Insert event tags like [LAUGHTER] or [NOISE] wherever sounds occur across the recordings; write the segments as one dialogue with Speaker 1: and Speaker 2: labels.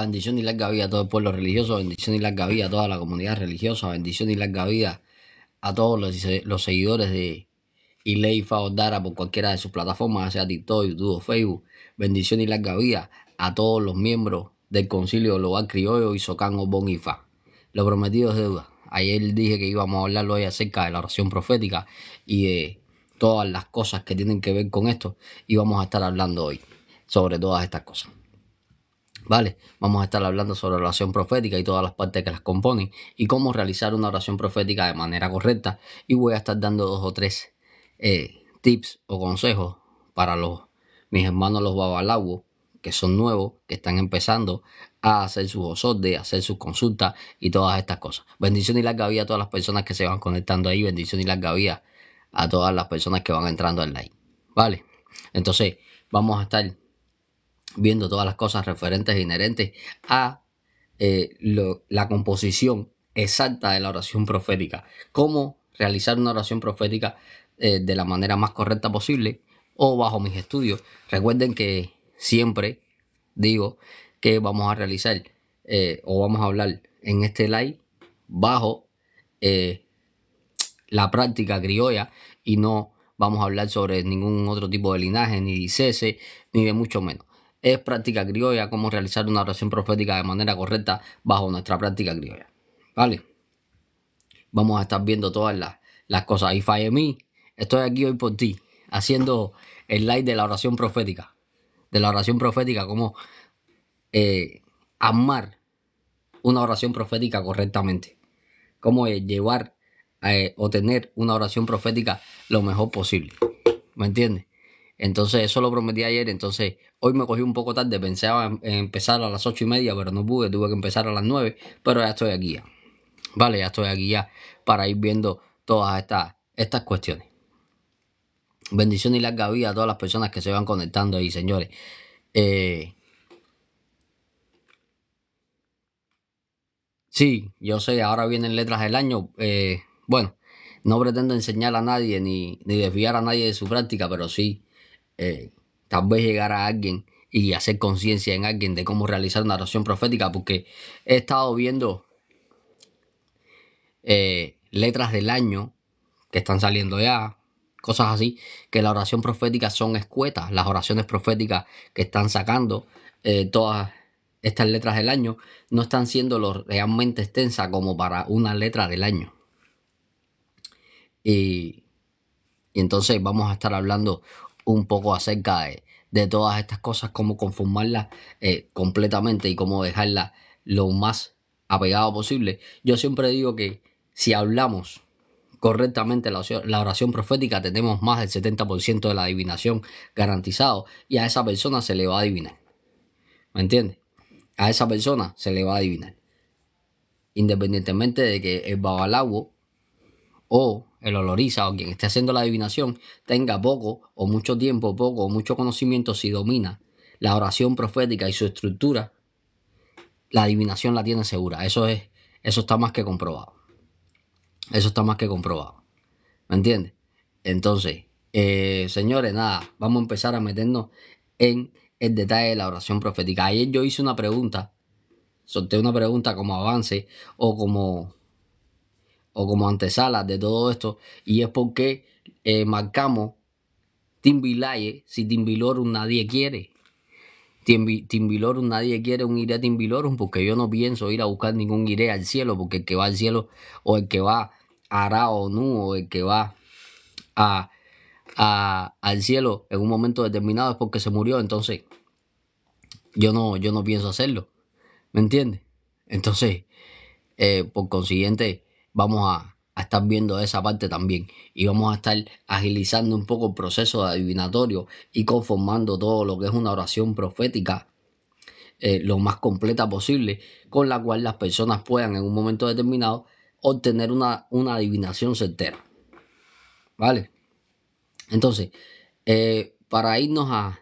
Speaker 1: Bendición y larga vida a todo el pueblo religioso, bendición y larga vida a toda la comunidad religiosa, bendición y larga vida a todos los, seguidores de Ilei Dara por cualquiera de sus plataformas, sea TikTok, YouTube o Facebook. Bendición y larga vida a todos los miembros del Concilio Global Criollo y socango bonifa Lo prometido es deuda. Ayer dije que íbamos a hablarlo hoy acerca de la oración profética y de todas las cosas que tienen que ver con esto y vamos a estar hablando hoy sobre todas estas cosas. Vale, vamos a estar hablando sobre oración profética y todas las partes que las componen y cómo realizar una oración profética de manera correcta. Y voy a estar dando dos o tres eh, tips o consejos para los, mis hermanos los babalawos que son nuevos, que están empezando a hacer sus osotes, a hacer sus consultas y todas estas cosas. Bendición y larga vida a todas las personas que se van conectando ahí. Bendición y las vida a todas las personas que van entrando al live. Vale, entonces vamos a estar viendo todas las cosas referentes e inherentes a eh, la composición exacta de la oración profética, cómo realizar una oración profética eh, de la manera más correcta posible o bajo mis estudios. Recuerden que siempre digo que vamos a realizar eh, o vamos a hablar en este live bajo la práctica criolla y no vamos a hablar sobre ningún otro tipo de linaje, ni de cese, ni de mucho menos es práctica criolla, cómo realizar una oración profética de manera correcta bajo nuestra práctica criolla. ¿Vale? Vamos a estar viendo todas las, las cosas. Y Mi, estoy aquí hoy por ti, haciendo el live de la oración profética. De la oración profética, cómo eh, amar una oración profética correctamente. Cómo eh, llevar eh, o tener una oración profética lo mejor posible. ¿Me entiendes? Entonces, eso lo prometí ayer. Entonces, hoy me cogí un poco tarde. Pensaba em, empezar a las ocho y media, pero no pude. Tuve que empezar a las nueve, Pero ya estoy aquí ya. Vale, ya estoy aquí ya para ir viendo todas estas, estas cuestiones. Bendiciones y larga vida a todas las personas que se van conectando ahí, señores. Eh, sí, yo sé, ahora vienen letras del año. Eh, bueno, no pretendo enseñar a nadie ni, ni desviar a nadie de su práctica, pero sí eh, tal vez llegar a alguien y hacer conciencia en alguien de cómo realizar una oración profética, porque he estado viendo eh, letras del año que están saliendo ya, cosas así, que la oración profética son escuetas, las oraciones proféticas que están sacando eh, todas estas letras del año no están siendo lo realmente extensa como para una letra del año. y entonces vamos a estar hablando un poco acerca de, todas estas cosas, cómo conformarlas eh, completamente y cómo dejarlas lo más apegado posible. Yo siempre digo que si hablamos correctamente la oración, profética, tenemos más del 70% de la adivinación garantizado y a esa persona se le va a adivinar. ¿Me entiendes? A esa persona se le va a adivinar. Independientemente de que el agua o el oloriza o quien esté haciendo la adivinación tenga poco o mucho tiempo, poco o mucho conocimiento, si domina la oración profética y su estructura, la adivinación la tiene segura. Eso es, eso está más que comprobado. Eso está más que comprobado. ¿Me entiendes? Entonces, eh, señores, nada, vamos a empezar a meternos en el detalle de la oración profética. Ayer yo hice una pregunta, solté una pregunta como avance o como o como antesala de todo esto, y es porque eh, marcamos Timbilaye si Timbilorum nadie quiere. timbilorum nadie quiere un iré Timbilorum porque yo no pienso ir a buscar ningún iré al cielo, porque el que va al cielo o el que va a Ara o Nu o el que va a, al cielo en un momento determinado es porque se murió, entonces yo no, yo no pienso hacerlo. ¿Me entiendes? Entonces, eh, por consiguiente, vamos a, estar viendo esa parte también y vamos a estar agilizando un poco el proceso de adivinatorio y conformando todo lo que es una oración profética eh, lo más completa posible con la cual las personas puedan en un momento determinado obtener una, adivinación certera. ¿Vale? Entonces, eh, para irnos a,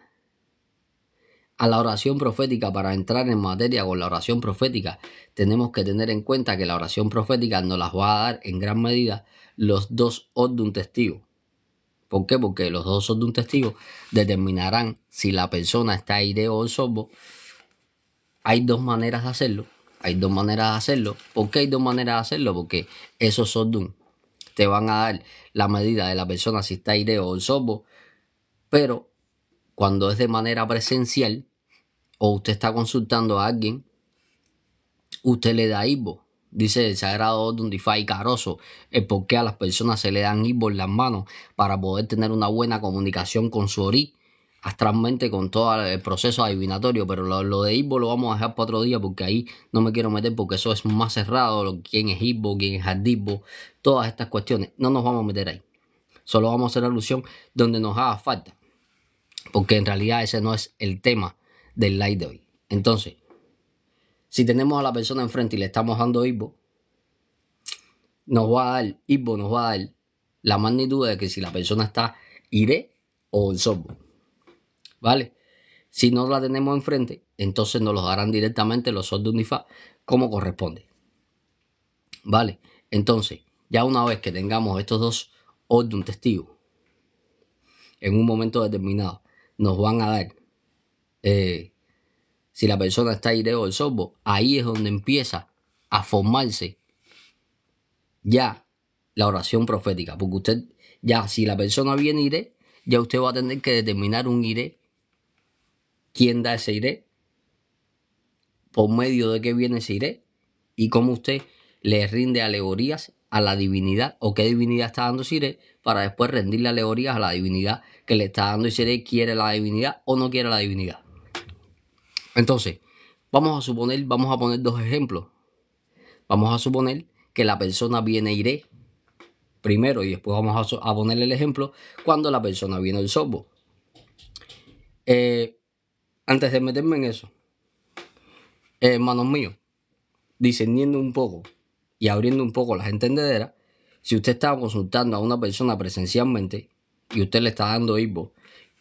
Speaker 1: a la oración profética, para entrar en materia con la oración profética, tenemos que tener en cuenta que la oración profética nos las va a dar en gran medida los dos os de un testigo. ¿Por qué? Porque los dos os de un testigo determinarán si la persona está aire o sobo. Hay dos maneras de hacerlo. Hay dos maneras de hacerlo. ¿Por qué hay dos maneras de hacerlo? Porque esos sordun te van a dar la medida de la persona si está aireo o sobo. Pero cuando es de manera presencial, o usted está consultando a alguien, usted le da ibo Dice el Sagrado DeFi Caroso, Es eh, por qué a las personas se le dan IBO en las manos para poder tener una buena comunicación con su orí, astralmente con todo el proceso adivinatorio. Pero lo, de ibo lo vamos a dejar para otro día porque ahí no me quiero meter porque eso es más cerrado: lo, quién es ibo quién es Adibo, todas estas cuestiones. No nos vamos a meter ahí. Solo vamos a hacer alusión donde nos haga falta. Porque en realidad ese no es el tema del live de hoy. Entonces, si tenemos a la persona enfrente y le estamos dando IBO, nos va a dar, IBO nos va a dar la magnitud de que si la persona está ID o en sorbo. ¿Vale? Si no la tenemos enfrente, entonces nos los darán directamente los sordos de Unifa como corresponde. ¿Vale? Entonces, ya una vez que tengamos estos dos de un testigo. en un momento determinado, nos van a dar eh, si la persona está o el sombo, ahí es donde empieza a formarse ya la oración profética, porque usted ya si la persona viene iré, ya usted va a tener que determinar un iré, quién da ese iré, por medio de qué viene ese iré y cómo usted le rinde alegorías a la divinidad o qué divinidad está dando ese iré para después rendirle alegorías a la divinidad que le está dando ese iré, quiere la divinidad o no quiere la divinidad. Entonces, vamos a suponer, vamos a poner dos ejemplos. Vamos a suponer que la persona viene iré primero y después vamos a, poner el ejemplo cuando la persona viene el sobo. Eh, antes de meterme en eso, eh, hermanos míos, discerniendo un poco y abriendo un poco las entendederas, si usted está consultando a una persona presencialmente y usted le está dando IVO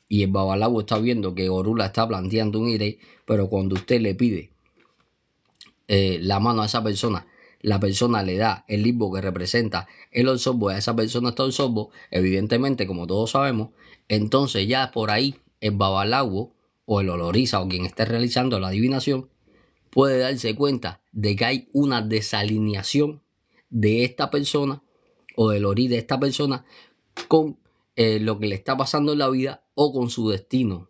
Speaker 1: y el Babalabo está viendo que Orula está planteando un IRE, pero cuando usted le pide eh, la mano a esa persona, la persona le da el limbo que representa el Y a esa persona está orsorbo, evidentemente, como todos sabemos, entonces ya por ahí el Babalabo o el Oloriza o quien esté realizando la adivinación puede darse cuenta de que hay una desalineación de esta persona o del orí de esta persona con eh, lo que le está pasando en la vida o con su destino.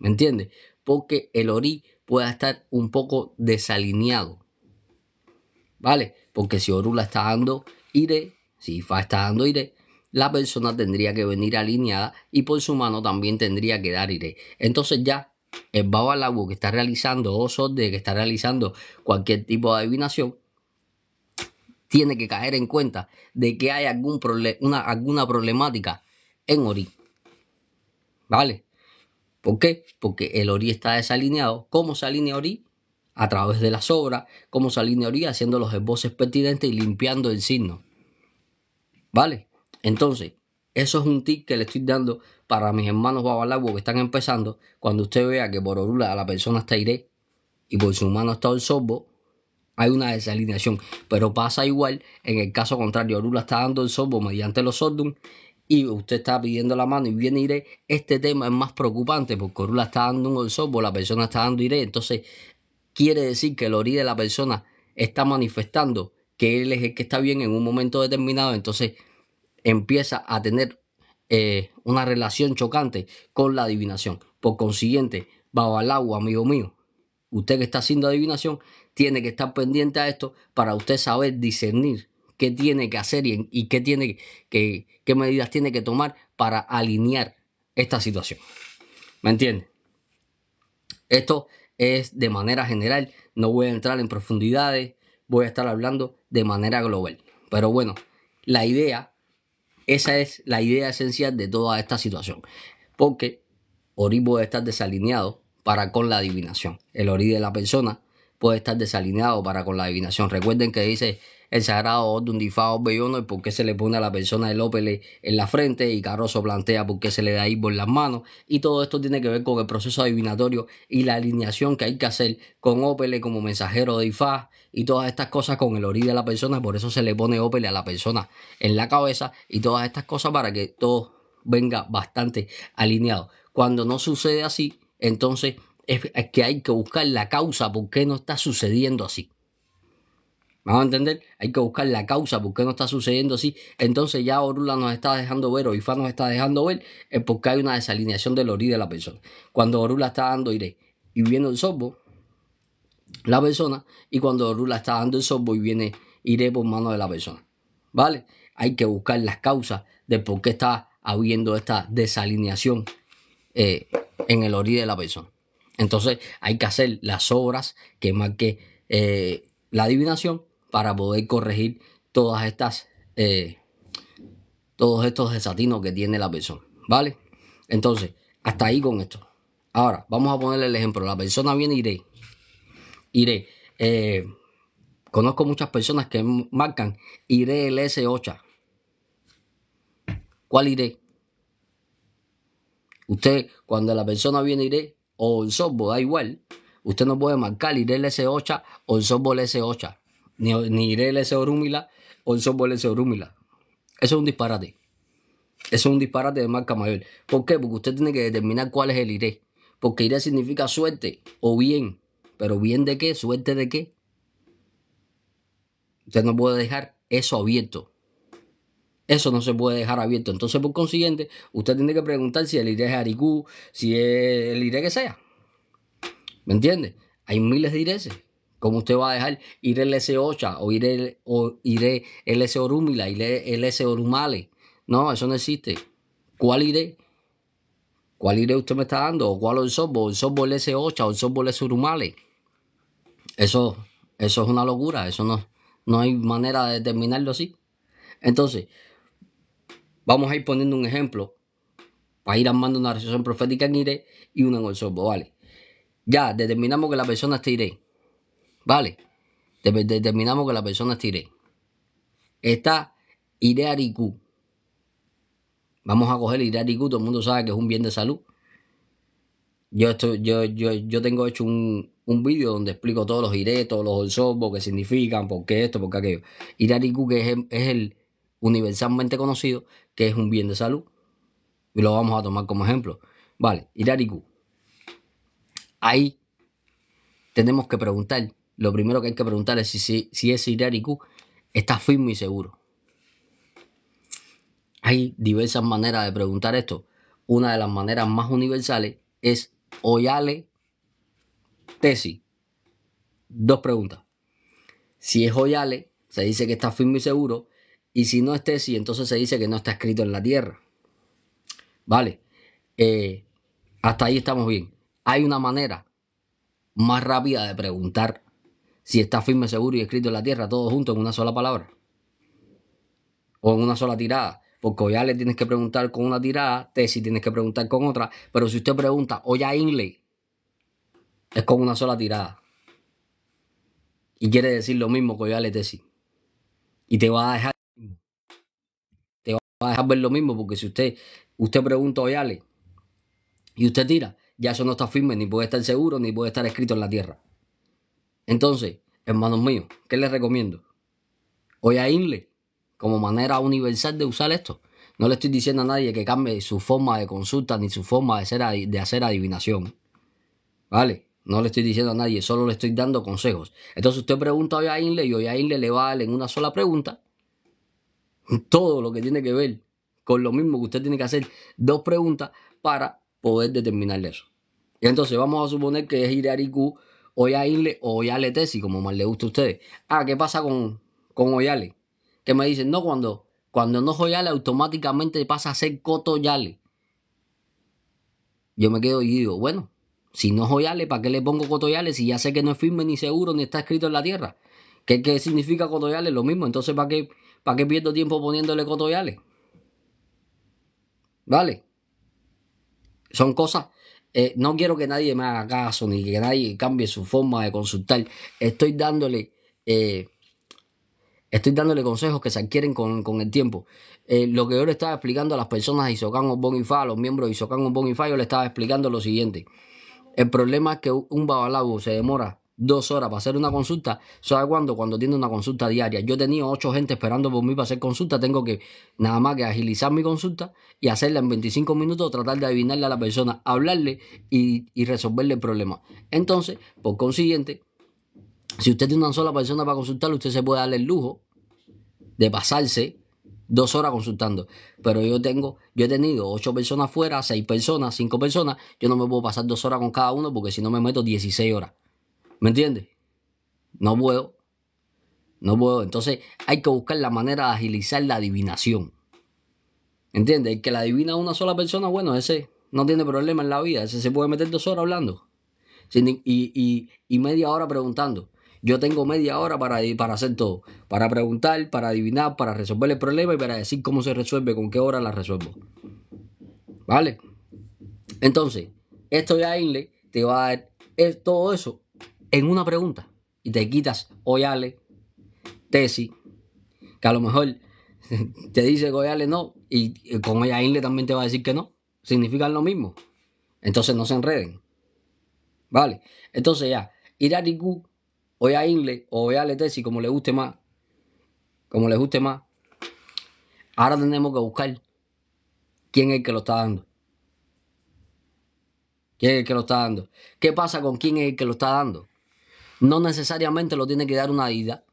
Speaker 1: ¿Me entiendes? Porque el Ori pueda estar un poco desalineado. ¿Vale? Porque si Orula está dando Ire, si Fa está dando Ire, la persona tendría que venir alineada y por su mano también tendría que dar Ire. Entonces ya el Babalabu que está realizando o de que está realizando cualquier tipo de adivinación tiene que caer en cuenta de que hay algún una, alguna problemática en ORI. ¿Vale? ¿Por qué? Porque el ORI está desalineado. ¿Cómo se alinea ORI? A través de las obras, cómo se alinea ORI haciendo los esboces pertinentes y limpiando el signo. ¿Vale? Entonces, eso es un tip que le estoy dando para mis hermanos babalagos que están empezando. Cuando usted vea que por orula la persona está iré y por su mano está el sobo, hay una desalineación. Pero pasa igual en el caso contrario. Orula está dando el sobo mediante los sordum y usted está pidiendo la mano y viene iré, este tema es más preocupante porque Corula está dando un porque la persona está dando iré, entonces quiere decir que el orí de la persona está manifestando que él es el que está bien en un momento determinado, entonces empieza a tener eh, una relación chocante con la adivinación. Por consiguiente, bajo al agua, amigo mío, usted que está haciendo adivinación, tiene que estar pendiente a esto para usted saber discernir qué tiene que hacer y, qué, tiene, que, qué medidas tiene que tomar para alinear esta situación. ¿Me entiendes? Esto es de manera general, no voy a entrar en profundidades, voy a estar hablando de manera global. Pero bueno, la idea, esa es la idea esencial de toda esta situación. Porque Ori puede estar desalineado para con la adivinación. El Ori de la persona puede estar desalineado para con la adivinación. Recuerden que dice el sagrado de o bellono y por qué se le pone a la persona el opele en la frente y Carroso plantea por qué se le da ahí por las manos y todo esto tiene que ver con el proceso adivinatorio y la alineación que hay que hacer con Opele como mensajero de Ifá y todas estas cosas con el origen de la persona, por eso se le pone Opele a la persona en la cabeza y todas estas cosas para que todo venga bastante alineado. Cuando no sucede así, entonces es que hay que buscar la causa por qué no está sucediendo así. Vamos a entender? Hay que buscar la causa, por qué no está sucediendo así. Entonces ya Orula nos está dejando ver, o nos está dejando ver, es porque hay una desalineación del orí de la persona. Cuando Orula está dando iré y viene el sorbo, la persona, y cuando Orula está dando el sorbo y viene iré por mano de la persona. ¿Vale? Hay que buscar las causas de por qué está habiendo esta desalineación eh, en el orí de la persona. Entonces hay que hacer las obras que marque eh, la adivinación para poder corregir todas estas, eh, todos estos desatinos que tiene la persona, ¿vale? Entonces, hasta ahí con esto. Ahora, vamos a ponerle el ejemplo. La persona viene, y iré. Iré. Eh, conozco muchas personas que marcan iré el S8. ¿Cuál iré? Usted, cuando la persona viene, y iré o el sorbo, da igual. Usted no puede marcar iré el S8 o el sorbo el S8 ni, ni Irele Seorúmila o el Eso es un disparate. Eso es un disparate de marca mayor. ¿Por qué? Porque usted tiene que determinar cuál es el IRE. Porque iré significa suerte o bien. Pero bien de qué? Suerte de qué? Usted no puede dejar eso abierto. Eso no se puede dejar abierto. Entonces, por consiguiente, usted tiene que preguntar si el IRE es harikú, si es el IRE que sea. ¿Me entiende? Hay miles de ireses. ¿Cómo usted va a dejar ir el S8 o ir el, o ir el S Orumila, ir el S Orumale? No, eso no existe. ¿Cuál iré? ¿Cuál iré usted me está dando? ¿O cuál el softball? ¿El S8 o el S Orumale? Eso, eso es una locura. Eso no, no hay manera de determinarlo así. Entonces, vamos a ir poniendo un ejemplo para ir armando una relación profética en Iré y una en el Vale. Ya determinamos que la persona esté Iré Vale, determinamos que la persona es tiré. Está Irariku. Vamos a coger Irariku, todo el mundo sabe que es un bien de salud. Yo, yo, yo, tengo hecho un, un vídeo donde explico todos los iré, todos los olsobos, que significan, por qué esto, por qué aquello. Irariku, que es el, es el universalmente conocido, que es un bien de salud. Y lo vamos a tomar como ejemplo. Vale, Irariku. Ahí tenemos que preguntar lo primero que hay que preguntar es si, es si ese Irariku está firme y seguro. Hay diversas maneras de preguntar esto. Una de las maneras más universales es Oyale Tesis. Dos preguntas. Si es Oyale, se dice que está firme y seguro. Y si no es tesis, entonces se dice que no está escrito en la tierra. Vale. Eh, hasta ahí estamos bien. Hay una manera más rápida de preguntar si está firme, seguro y escrito en la tierra, todo junto en una sola palabra o en una sola tirada. ya le tienes que preguntar con una tirada, si tienes que preguntar con otra. Pero si usted pregunta, oye Inley, es con una sola tirada. Y quiere decir lo mismo que le tesis. Y te va a dejar te va a dejar ver lo mismo porque si usted usted pregunta Oyale y usted tira, ya eso no está firme, ni puede estar seguro, ni puede estar escrito en la tierra. Entonces, hermanos míos, ¿qué les recomiendo? Hoy a Inle, como manera universal de usar esto. No le estoy diciendo a nadie que cambie su forma de consulta ni su forma de, de hacer adivinación. ¿Vale? No le estoy diciendo a nadie, solo le estoy dando consejos. Entonces usted pregunta hoy a Inle y hoy a Inle le va a dar en una sola pregunta todo lo que tiene que ver con lo mismo que usted tiene que hacer dos preguntas para poder determinar eso. Y entonces vamos a suponer que es Oyale o Oyale Tesi, como más le gusta a ustedes. Ah, ¿qué pasa con, con Oyale? Que me dicen, no, cuando, cuando no es Oyale, automáticamente pasa a ser Coto Yo me quedo y digo, bueno, si no es Oyale, ¿para qué le pongo Cotoyale si ya sé que no es firme ni seguro ni está escrito en la tierra? ¿Qué, qué significa Cotoyale? Lo mismo. Entonces, ¿para qué, ¿para qué pierdo tiempo poniéndole Cotoyale? ¿Vale? Son cosas eh, no quiero que nadie me haga caso ni que nadie cambie su forma de consultar. Estoy dándole, eh, estoy dándole consejos que se adquieren con, el tiempo. Eh, lo que yo le estaba explicando a las personas de Isocan Bonifá, a los miembros de Isocan Bonifá, yo le estaba explicando lo siguiente. El problema es que un babalabo se demora dos horas para hacer una consulta, ¿sabe cuándo? Cuando tiene una consulta diaria. Yo he tenido ocho gente esperando por mí para hacer consulta, tengo que nada más que agilizar mi consulta y hacerla en 25 minutos, tratar de adivinarle a la persona, hablarle y, y resolverle el problema. Entonces, por consiguiente, si usted tiene una sola persona para consultar, usted se puede darle el lujo de pasarse dos horas consultando. Pero yo tengo, yo he tenido ocho personas fuera, seis personas, cinco personas. Yo no me puedo pasar dos horas con cada uno porque si no me meto 16 horas. ¿Me entiendes? No puedo. No puedo. Entonces hay que buscar la manera de agilizar la adivinación. ¿Entiendes? El que la adivina una sola persona, bueno, ese no tiene problema en la vida. Ese se puede meter dos horas hablando. Y, media hora preguntando. Yo tengo media hora para, para hacer todo. Para preguntar, para adivinar, para resolver el problema y para decir cómo se resuelve, con qué hora la resuelvo. ¿Vale? Entonces, esto ya le te va a dar todo eso en una pregunta y te quitas Oyale, Tesis, que a lo mejor [LAUGHS] te dice que Oyale no y con ella Inle también te va a decir que no. Significan lo mismo. Entonces no se enreden. ¿Vale? Entonces ya, Irariku, Oya Inle o Oyale Tesis, como le guste más, como le guste más, ahora tenemos que buscar quién es el que lo está dando. ¿Quién es el que lo está dando? ¿Qué pasa con quién es el que lo está dando? No necesariamente lo tiene que dar una deidad.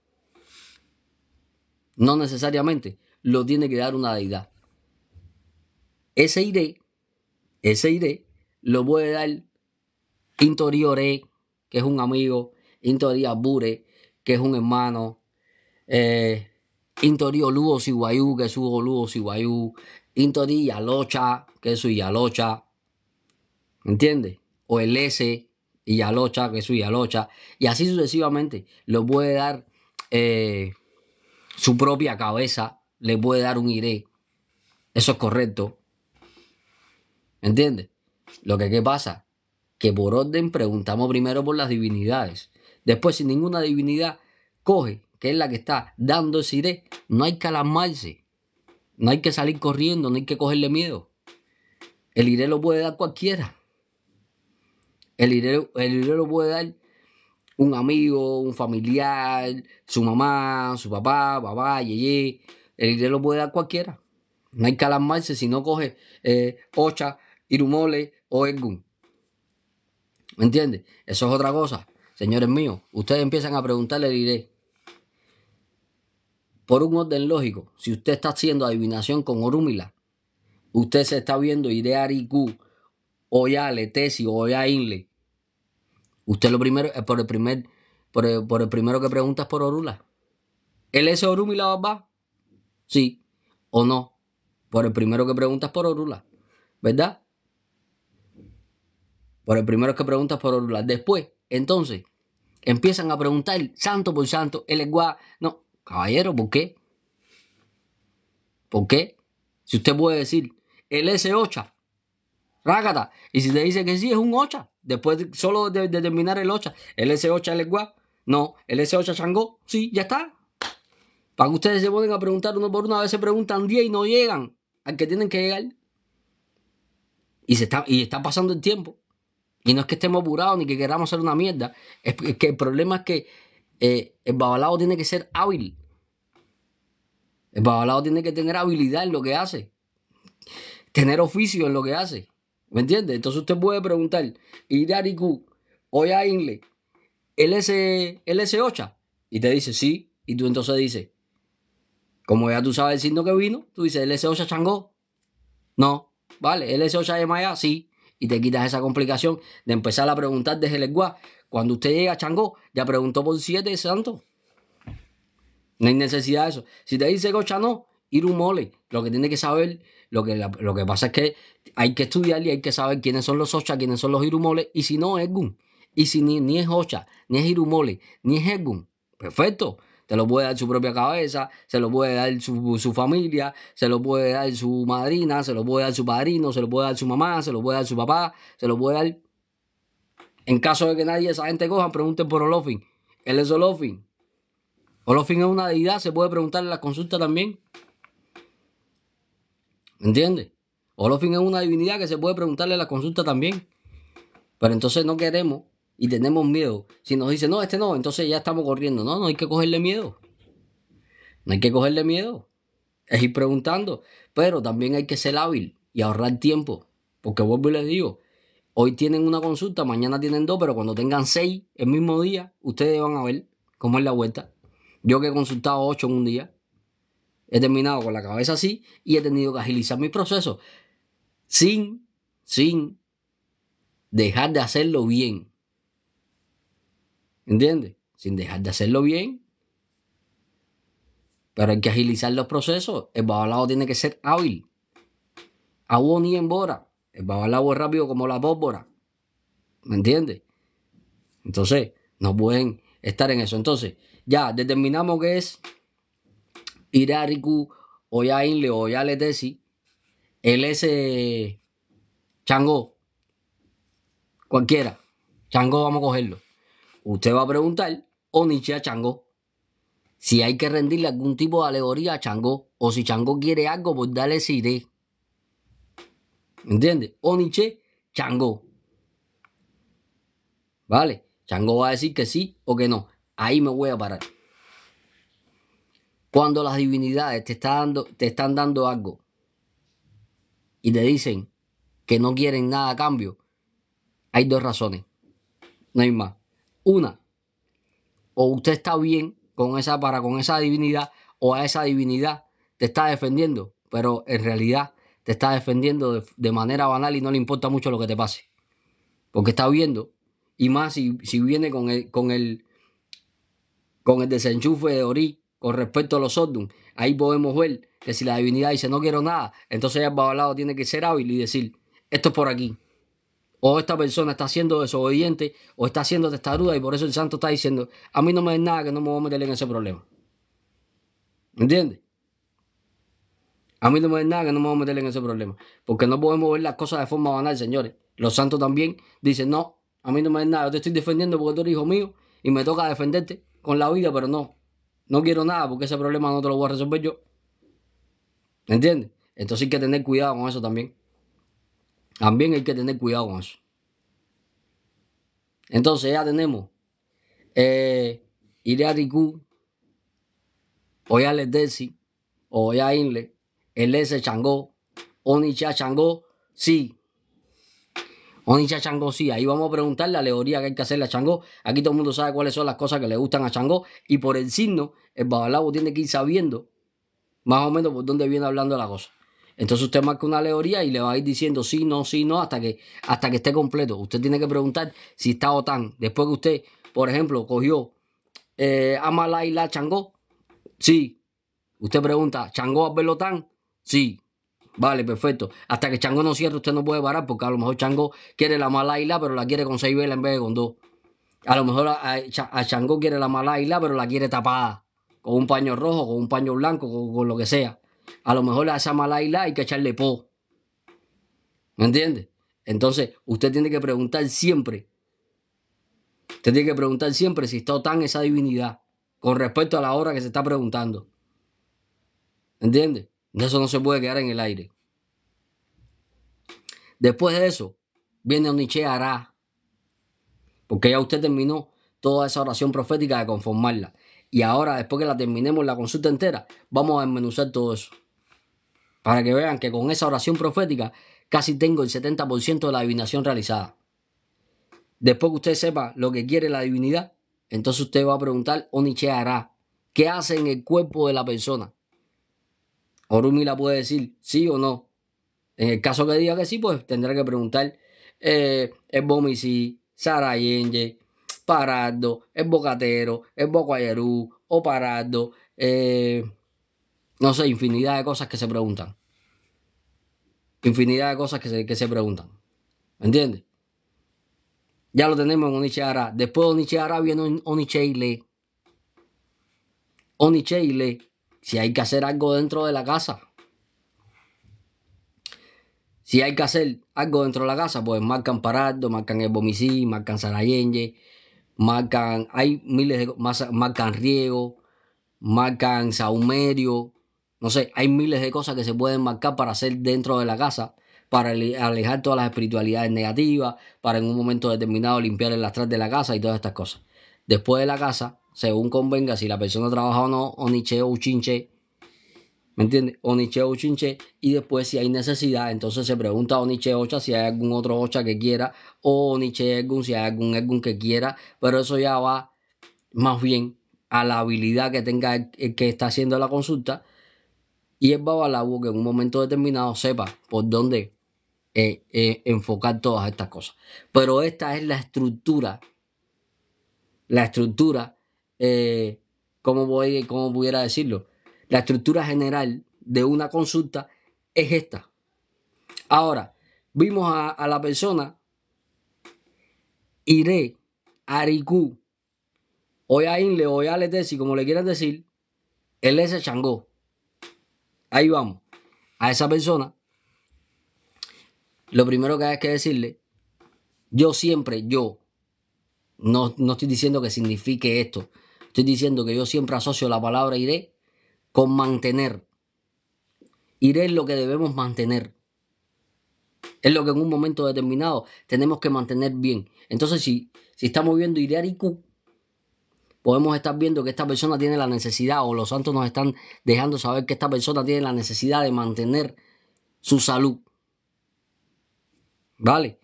Speaker 1: No necesariamente lo tiene que dar una deidad. Ese iré, ese iré, lo puede dar Intoriore, que es un amigo, Intoriabure, que es un hermano, eh, Intorio Lugo Siguayú, que es Hugo Lugo Siguayú, Intorio Yalocha, que es su Yalocha, ¿entiendes? O el S, y Alocha, que es su y así sucesivamente. lo puede dar eh, su propia cabeza, le puede dar un iré. Eso es correcto. ¿Entiendes? Lo que pasa, que por orden preguntamos primero por las divinidades. Después, si ninguna divinidad coge, que es la que está dando ese iré, no hay que alarmarse. No hay que salir corriendo, no hay que cogerle miedo. El iré lo puede dar cualquiera. El dinero, lo puede dar un amigo, un familiar, su mamá, su papá, papá, yeye. El dinero lo puede dar cualquiera. No hay que alarmarse si no coge eh, Ocha, Irumole o egun ¿Me entiendes? Eso es otra cosa. Señores míos, ustedes empiezan a preguntarle el diré. Por un orden lógico, si usted está haciendo adivinación con Orúmila, usted se está viendo Ire Ariku, Oya Letesi, Oya Inle, Usted lo primero, eh, por el primer, por el, primero que preguntas por Orula. ¿El es Orumi la Babá? Sí. ¿O no? Por el primero que preguntas por Orula. ¿Verdad? Por el primero que preguntas por Orula. Después, entonces, empiezan a preguntar santo por santo, el No, caballero, ¿por qué? ¿Por qué? Si usted puede decir, el s Ocha. Rácata. Y si te dice que sí, es un ocha. Después solo de, terminar el ocha. El S8 es el guá. No, el S8 changó. Sí, ya está. Para que ustedes se ponen a preguntar uno por uno, a veces preguntan 10 y no llegan al que tienen que llegar. Y, se está, y está pasando el tiempo. Y no es que estemos apurados ni que queramos hacer una mierda. Es, que el problema es que eh, el babalado tiene que ser hábil. El babalado tiene que tener habilidad en lo que hace. Tener oficio en lo que hace. ¿Me entiende? Entonces usted puede preguntar, o ya Inle, LS, LS8. Y te dice, sí. Y tú entonces dices, como ya tú sabes el signo que vino, tú dices, LS8 Changó. No. Vale, LS8 Maya, sí. Y te quitas esa complicación de empezar a preguntar desde el lenguaje. Cuando usted llega a Changó, ya preguntó por siete santo. No hay necesidad de eso. Si te dice Gocha no, ir un mole. Lo que tiene que saber lo que, lo que pasa es que hay que estudiar y hay que saber quiénes son los Ocha, quiénes son los Irumoles, y si no, es Gun. Y si ni, es Ocha, ni es Irumole, ni es Gun perfecto. Se lo puede dar su propia cabeza, se lo puede dar su, su, familia, se lo puede dar su madrina, se lo puede dar su padrino, se lo puede dar su mamá, se lo puede dar su papá, se lo puede dar. En caso de que nadie de esa gente coja, pregunten por Olofin. Él es Olofin. Olofin es una deidad, se puede preguntar en la consulta también. ¿Entiendes? Olofin es una divinidad que se puede preguntarle la consulta también. Pero entonces no queremos y tenemos miedo. Si nos dice, no, este no, entonces ya estamos corriendo. No, no hay que cogerle miedo. No hay que cogerle miedo. Es ir preguntando. Pero también hay que ser hábil y ahorrar tiempo. Porque vuelvo y les digo, hoy tienen una consulta, mañana tienen dos, pero cuando tengan seis el mismo día, ustedes van a ver cómo es la vuelta. Yo que he consultado ocho en un día, He terminado con la cabeza así y he tenido que agilizar mis procesos sin, sin dejar de hacerlo bien. ¿Entiendes? Sin dejar de hacerlo bien. Pero hay que agilizar los procesos. El babalado tiene que ser hábil. Agua ni embora. El babalado es rápido como la pólvora. ¿Me entiendes? Entonces, no pueden estar en eso. Entonces, ya determinamos que es Irariku a Inle Oya Letesi, él es eh, Chango, cualquiera, Chango vamos a cogerlo. Usted va a preguntar, Oniche a Chango, si hay que rendirle algún tipo de alegoría a Chango, o si Chango quiere algo, pues dale ese entiende? ¿Entiendes? Oniche, Chango. ¿Vale? Chango va a decir que sí o que no. Ahí me voy a parar. Cuando las divinidades te, están dando, te están dando algo y te dicen que no quieren nada a cambio, hay dos razones. No hay más. Una, o usted está bien con esa para con esa divinidad, o a esa divinidad te está defendiendo, pero en realidad te está defendiendo de, manera banal y no le importa mucho lo que te pase. Porque está viendo, y más si, si viene con el, con el, con el desenchufe de Ori con respecto a los Sordum. Ahí podemos ver que si la divinidad dice no quiero nada, entonces el lado tiene que ser hábil y decir esto es por aquí. O esta persona está siendo desobediente o está siendo testaruda y por eso el santo está diciendo a mí no me den nada que no me voy a meter en ese problema. ¿Me entiendes? A mí no me den nada que no me voy a meter en ese problema. Porque no podemos ver las cosas de forma banal, señores. Los santos también dicen, no, a mí no me den nada. Yo te estoy defendiendo porque tú eres hijo mío y me toca defenderte con la vida, pero no, no quiero nada porque ese problema no te lo voy a resolver yo. ¿Me ¿Entiendes? Entonces hay que tener cuidado con eso también. También hay que tener cuidado con eso. Entonces ya tenemos eh, Ilea Riku, Oya Desi, Oya Inle, El S. Changó, Onicha Changó, sí, Onicha Chango sí, ahí vamos a preguntar la alegoría que hay que hacerle a Chango. Aquí todo el mundo sabe cuáles son las cosas que le gustan a Chango y por el signo el babalabo tiene que ir sabiendo más o menos por dónde viene hablando la cosa. Entonces usted marca una alegoría y le va a ir diciendo sí, no, sí, no, hasta que, hasta que esté completo. Usted tiene que preguntar si está OTAN. Después que usted, por ejemplo, cogió eh, Amalai la Changó, sí. Usted pregunta, ¿Changó a OTAN? Sí. Vale, perfecto. Hasta que Chango no cierre, usted no puede parar, porque a lo mejor Chango quiere la mala isla, pero la quiere con seis velas en vez de con dos. A lo mejor a, Chango quiere la mala isla, pero la quiere tapada. Con un paño rojo, con un paño blanco, con, lo que sea. A lo mejor a esa mala isla hay que echarle po. ¿Me entiende? Entonces, usted tiene que preguntar siempre. Usted tiene que preguntar siempre si está tan esa divinidad con respecto a la obra que se está preguntando. ¿Entiende? Eso no se puede quedar en el aire. Después de eso, viene Oniche hará. Porque ya usted terminó toda esa oración profética de conformarla. Y ahora, después que la terminemos la consulta entera, vamos a desmenuzar todo eso. Para que vean que con esa oración profética casi tengo el 70% de la adivinación realizada. Después que usted sepa lo que quiere la divinidad, entonces usted va a preguntar Oniche hará. ¿Qué hace en el cuerpo de la persona? la puede decir sí o no. En el caso que diga que sí, pues tendrá que preguntar eh, el Sara, Yenge, Parado, es Bocatero, es Bocuayerú o Parado, eh, no sé, infinidad de cosas que se preguntan. Infinidad de cosas que se, que se preguntan. ¿Me entiendes? Ya lo tenemos en Onicheara. Después de Onicheara viene Onicheile. Onicheile si hay que hacer algo dentro de la casa. Si hay que hacer algo dentro de la casa, pues marcan parado marcan el Bomicí, marcan sarayenge. marcan, hay miles de marcan Riego, marcan Saumerio, no sé, hay miles de cosas que se pueden marcar para hacer dentro de la casa, para alejar todas las espiritualidades negativas, para en un momento determinado limpiar el astral de la casa y todas estas cosas. Después de la casa, según convenga, si la persona trabaja o no, o o chinche. ¿Me entiendes? Oniche chinche Y después, si hay necesidad, entonces se pregunta o Oniche Ocha si hay algún otro Ocha que quiera. O Oniche Ergun si hay algún algún que quiera. Pero eso ya va más bien a la habilidad que tenga el, que está haciendo la consulta. Y es Babalabu que en un momento determinado sepa por dónde eh, eh, enfocar todas estas cosas. Pero esta es la estructura. La estructura eh, ¿cómo, voy, pudiera decirlo? La estructura general de una consulta es esta. Ahora, vimos a, la persona, iré, Ariku hoy a Inle, o a Letesi, como le quieras decir, él es el Changó. Ahí vamos. A esa persona, lo primero que hay que decirle, yo siempre, yo, no, no estoy diciendo que signifique esto, Estoy diciendo que yo siempre asocio la palabra iré con mantener. Iré es lo que debemos mantener. Es lo que en un momento determinado tenemos que mantener bien. Entonces, si, si estamos viendo iré podemos estar viendo que esta persona tiene la necesidad, o los santos nos están dejando saber que esta persona tiene la necesidad de mantener su salud. ¿Vale?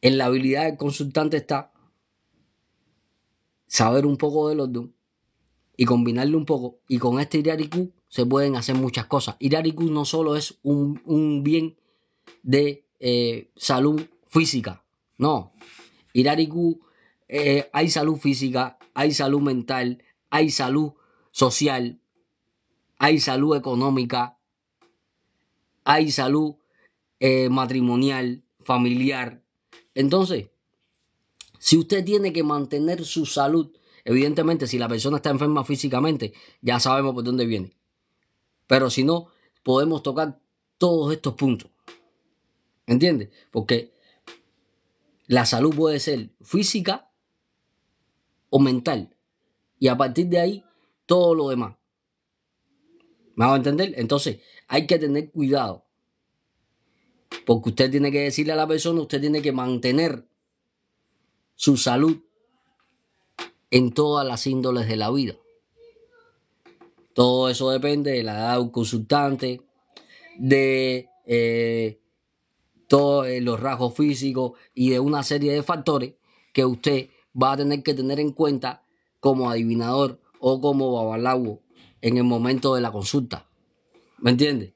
Speaker 1: En la habilidad del consultante está saber un poco de los dos y combinarlo un poco. Y con este Irariku se pueden hacer muchas cosas. Irariku no solo es un, bien de eh, salud física, no. Irariku eh, hay salud física, hay salud mental, hay salud social, hay salud económica, hay salud eh, matrimonial, familiar. Entonces, si usted tiene que mantener su salud, evidentemente si la persona está enferma físicamente, ya sabemos por dónde viene. Pero si no, podemos tocar todos estos puntos. ¿Entiende? Porque la salud puede ser física o mental. Y a partir de ahí, todo lo demás. ¿Me va a entender? Entonces, hay que tener cuidado. Porque usted tiene que decirle a la persona, usted tiene que mantener su salud en todas las índoles de la vida. Todo eso depende de la edad de un consultante, de eh, todos eh, los rasgos físicos y de una serie de factores que usted va a tener que tener en cuenta como adivinador o como babalago en el momento de la consulta. ¿Me entiende?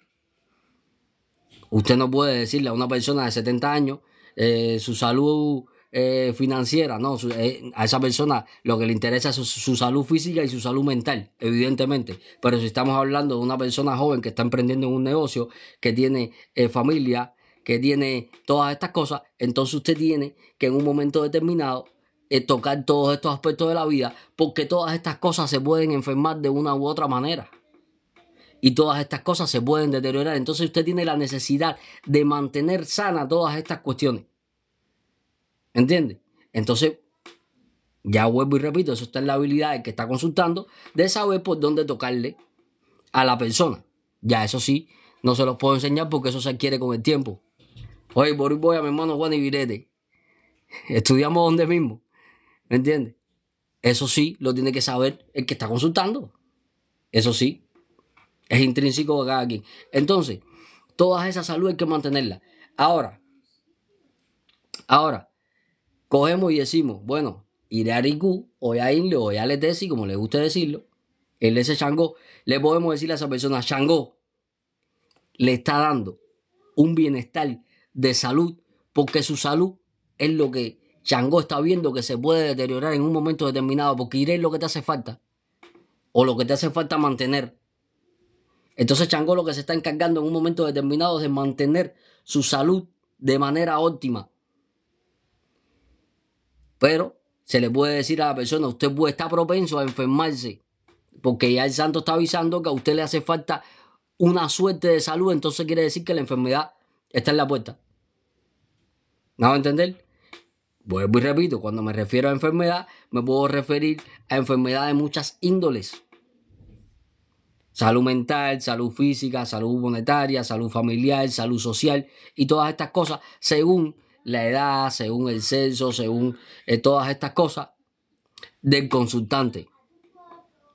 Speaker 1: Usted no puede decirle a una persona de 70 años eh, su salud eh, financiera, no, eh, a esa persona lo que le interesa es su, salud física y su salud mental, evidentemente. Pero si estamos hablando de una persona joven que está emprendiendo un negocio, que tiene eh, familia, que tiene todas estas cosas, entonces usted tiene que en un momento determinado tocar todos estos aspectos de la vida, porque todas estas cosas se pueden enfermar de una u otra manera y todas estas cosas se pueden deteriorar. Entonces usted tiene la necesidad de mantener sana todas estas cuestiones. ¿Entiendes? Entonces, ya vuelvo y repito, eso está en la habilidad del que está consultando de saber por dónde tocarle a la persona. Ya eso sí, no se los puedo enseñar porque eso se adquiere con el tiempo. Oye, por hoy voy a mi hermano Juan y Virete. Estudiamos donde mismo. ¿Me entiendes? Eso sí lo tiene que saber el que está consultando. Eso sí. Es intrínseco de cada Entonces, Toda esa salud hay que mantenerla. Ahora, ahora, cogemos y decimos, bueno, iré a Riku, o a Inle, o Letesi, como le guste decirlo, el ese chango le podemos decir a esa persona, chango le está dando un bienestar de salud, porque su salud es lo que chango está viendo que se puede deteriorar en un momento determinado, porque Iré lo que te hace falta, o lo que te hace falta mantener. Entonces chango lo que se está encargando en un momento determinado es de mantener su salud de manera óptima pero se le puede decir a la persona, usted está propenso a enfermarse, porque ya el santo está avisando que a usted le hace falta una suerte de salud, entonces quiere decir que la enfermedad está en la puerta. ¿No va a entender? Vuelvo repito, cuando me refiero a enfermedad, me puedo referir a enfermedad de muchas índoles. Salud mental, salud física, salud monetaria, salud familiar, salud social y todas estas cosas, según la edad, según el censo, según eh, todas estas cosas del consultante.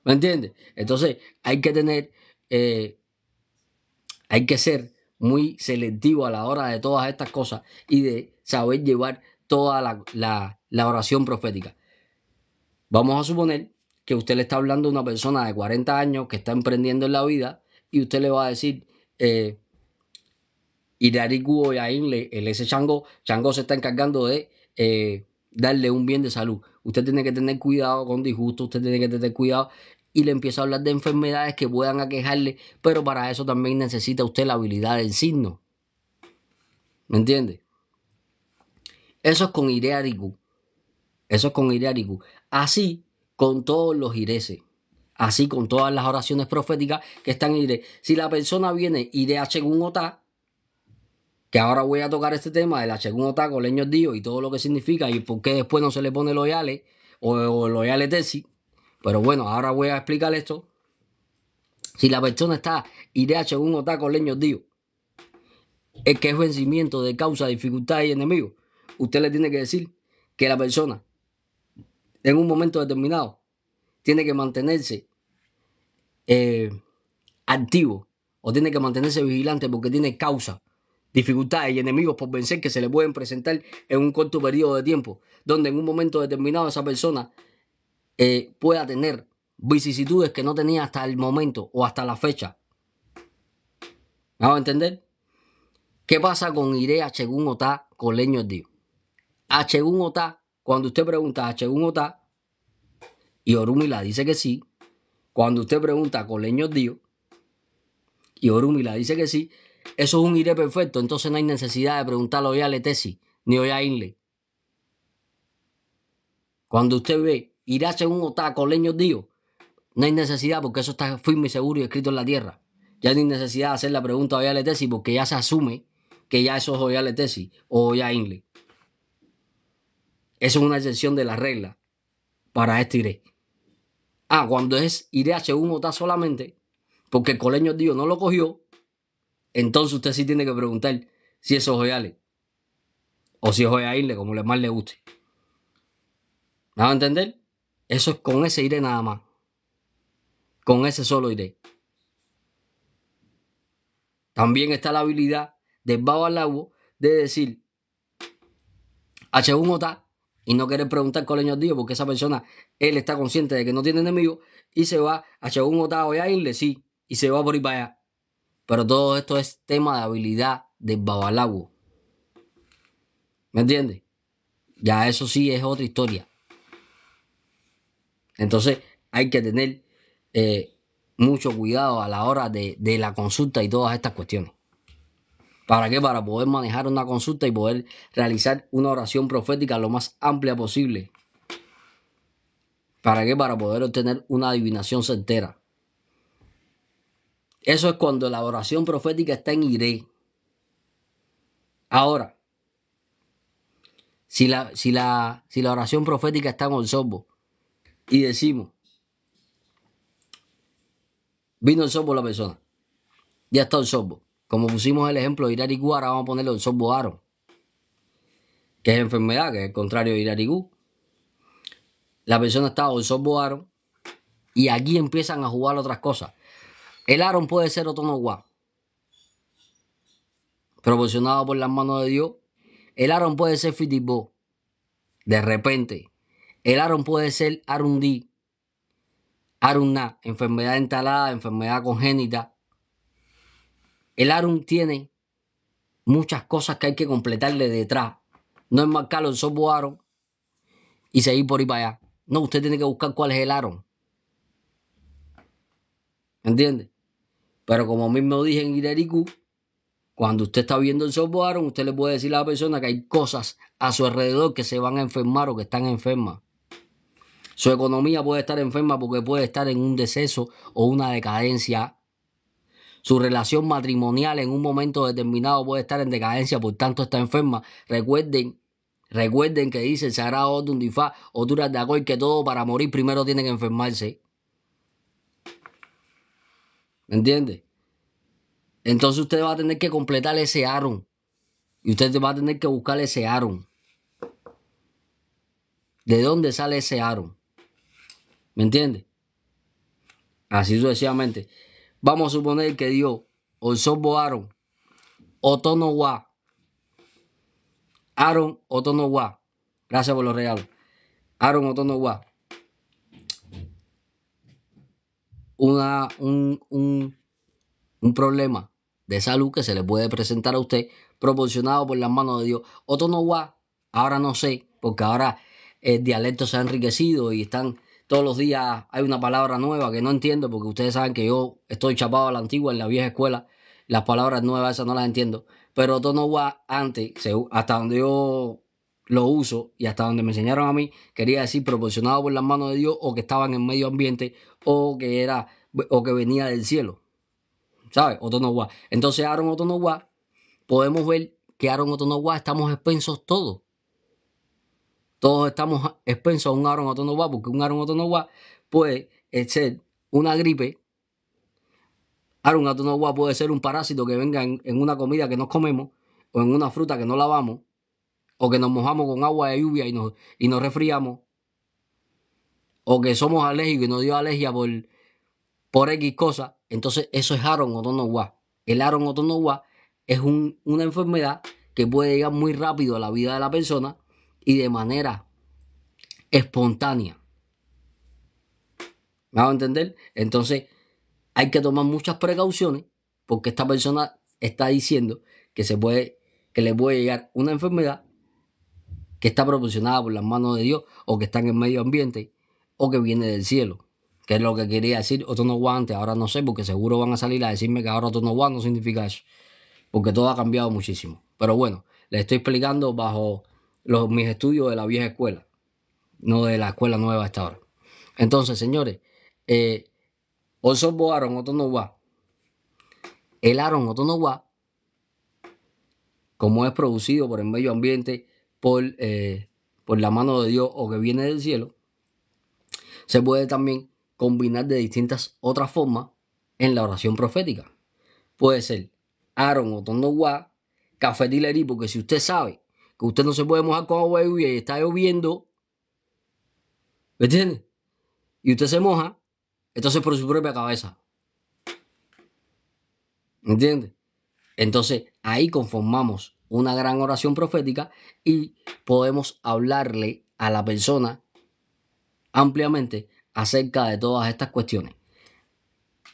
Speaker 1: ¿Me entiendes? Entonces hay que tener, eh, hay que ser muy selectivo a la hora de todas estas cosas y de saber llevar toda la, oración profética. Vamos a suponer que usted le está hablando a una persona de 40 años que está emprendiendo en la vida y usted le va a decir, eh, y o ya Yain, el ese chango, chango se está encargando de eh, darle un bien de salud. Usted tiene que tener cuidado con disgusto, usted tiene que tener cuidado y le empieza a hablar de enfermedades que puedan aquejarle, pero para eso también necesita usted la habilidad del signo. ¿Me entiende? Eso es con Ireariku. Eso es con Ireariku. Así con todos los Irese. Así con todas las oraciones proféticas que están en Ire. Si la persona viene Ire Ota, que ahora voy a tocar este tema de la 1 Otaco leños Dio y todo lo que significa y por qué después no se le pone loyales o, loyales tesis. Pero bueno, ahora voy a explicar esto. Si la persona está H1 otaco leños Dio, es que es vencimiento de causa, dificultad y enemigo. Usted le tiene que decir que la persona en un momento determinado tiene que mantenerse eh, activo o tiene que mantenerse vigilante porque tiene causa dificultades y enemigos por vencer que se le pueden presentar en un corto periodo de tiempo, donde en un momento determinado esa persona eh, pueda tener vicisitudes que no tenía hasta el momento o hasta la fecha. ¿Me a entender? ¿Qué pasa con Iré Ire Ota Otá Coleño Dio? 1 ota cuando usted pregunta H1Ota y Orumi la dice que sí, cuando usted pregunta Coleño Dio, y Orumi la dice que sí, eso es un iré perfecto, entonces no hay necesidad de preguntarlo hoy a Letesi ni hoy a Inle. Cuando usted ve irá según Otaco, Coleños Dios. no hay necesidad porque eso está firme y seguro y escrito en la tierra. Ya no hay necesidad de hacer la pregunta hoy a Letesi porque ya se asume que ya eso es hoy a o hoy a Inle. Eso es una excepción de la regla para este iré. Ah, cuando es iré a según Otá solamente, porque el coleño Dios no lo cogió, entonces usted sí tiene que preguntar si es joyale. o si es Ojoyaile, como le más le guste. ¿Me va a entender? Eso es con ese iré nada más. Con ese solo iré. También está la habilidad de baba al de decir H1 OTA y no querer preguntar coleño al dios porque esa persona, él está consciente de que no tiene enemigo y se va H1 OTA, o de irle, sí, y se va por ir para allá. Pero todo esto es tema de habilidad de babalago. ¿Me entiendes? Ya eso sí es otra historia. Entonces hay que tener eh, mucho cuidado a la hora de, de, la consulta y todas estas cuestiones. ¿Para qué? Para poder manejar una consulta y poder realizar una oración profética lo más amplia posible. ¿Para qué? Para poder obtener una adivinación certera. Eso es cuando la oración profética está en iré. Ahora, si la, si la, si la oración profética está en zombo y decimos, vino Olsobo la persona, ya está zombo. Como pusimos el ejemplo de Irarigú, ahora vamos a ponerle zombo Aro. que es enfermedad, que es el contrario de Irarigú. La persona está Olsobo Aro. y aquí empiezan a jugar otras cosas. El Aaron puede ser Otonoguá, proporcionado por las manos de Dios. El Aaron puede ser Fitibo, de repente. El Aaron puede ser Arundi, aruna. enfermedad entalada, enfermedad congénita. El aron tiene muchas cosas que hay que completarle detrás. No es marcarlo en sopo Aaron y seguir por ahí para allá. No, usted tiene que buscar cuál es el Aaron. ¿Entiende? Pero como mismo dije en Ireriku, cuando usted está viendo el software, usted le puede decir a la persona que hay cosas a su alrededor que se van a enfermar o que están enfermas. Su economía puede estar enferma porque puede estar en un deceso o una decadencia. Su relación matrimonial en un momento determinado puede estar en decadencia, por tanto está enferma. Recuerden, recuerden que dice el Sagrado Otundifá, Difá o de Acoy que todo para morir primero tiene que enfermarse. ¿Me entiende? Entonces usted va a tener que completar ese Aaron. Y usted va a tener que buscar ese Aaron. ¿De dónde sale ese Aaron? ¿Me entiende? Así sucesivamente. Vamos a suponer que Dios, Osobo Aaron, Otonowa. Aaron Otonowa. Gracias por los regalos. Aaron Otonowa. una, un, un problema de salud que se le puede presentar a usted, proporcionado por las manos de Dios. Otro no ahora no sé, porque ahora el eh, dialecto se ha enriquecido y están todos los días hay una palabra nueva que no entiendo, porque ustedes saben que yo estoy chapado a la antigua, en la vieja escuela, las palabras nuevas esas no las entiendo. Pero otro no antes, hasta donde yo lo uso y hasta donde me enseñaron a mí, quería decir proporcionado por las manos de Dios o que estaban en medio ambiente o que era o que venía del cielo. ¿Sabes? Otonogua. Entonces Aaron podemos ver que Aaron Otonowa estamos expensos todos. Todos estamos expensos a un Aaron porque un Aaron puede ser una gripe. Aaron Otonowa puede ser un parásito que venga en, una comida que nos comemos o en una fruta que no lavamos o que nos mojamos con agua de lluvia y nos, y nos resfriamos, o que somos alérgicos y nos dio alergia por, por X cosa, entonces eso es Aaron Otonowa. El Aaron Otonowa es una enfermedad que puede llegar muy rápido a la vida de la persona y de manera espontánea. ¿Me a entender? Entonces, hay que tomar muchas precauciones porque esta persona está diciendo que se puede, que le puede llegar una enfermedad que está proporcionada por las manos de Dios o que está en el medio ambiente o que viene del cielo. Que es lo que quería decir otro no guante. Ahora no sé, porque seguro van a salir a decirme que ahora otro no no significa eso. Porque todo ha cambiado muchísimo. Pero bueno, les estoy explicando bajo los, mis estudios de la vieja escuela, no de la escuela nueva hasta ahora. Entonces, señores, eh, otro Aaron guá. el Aaron guá, como es producido por el medio ambiente, eh, por, la mano de Dios o que viene del cielo, se puede también combinar de distintas otras formas en la oración profética. Puede ser Aaron o Tondo Guá, cafetilerí, porque si usted sabe que usted no se puede mojar con agua y está lloviendo, ¿me entiende? Y usted se moja, entonces por su propia cabeza. ¿Me entiende? Entonces ahí conformamos una gran oración profética y podemos hablarle a la persona ampliamente acerca de todas estas cuestiones.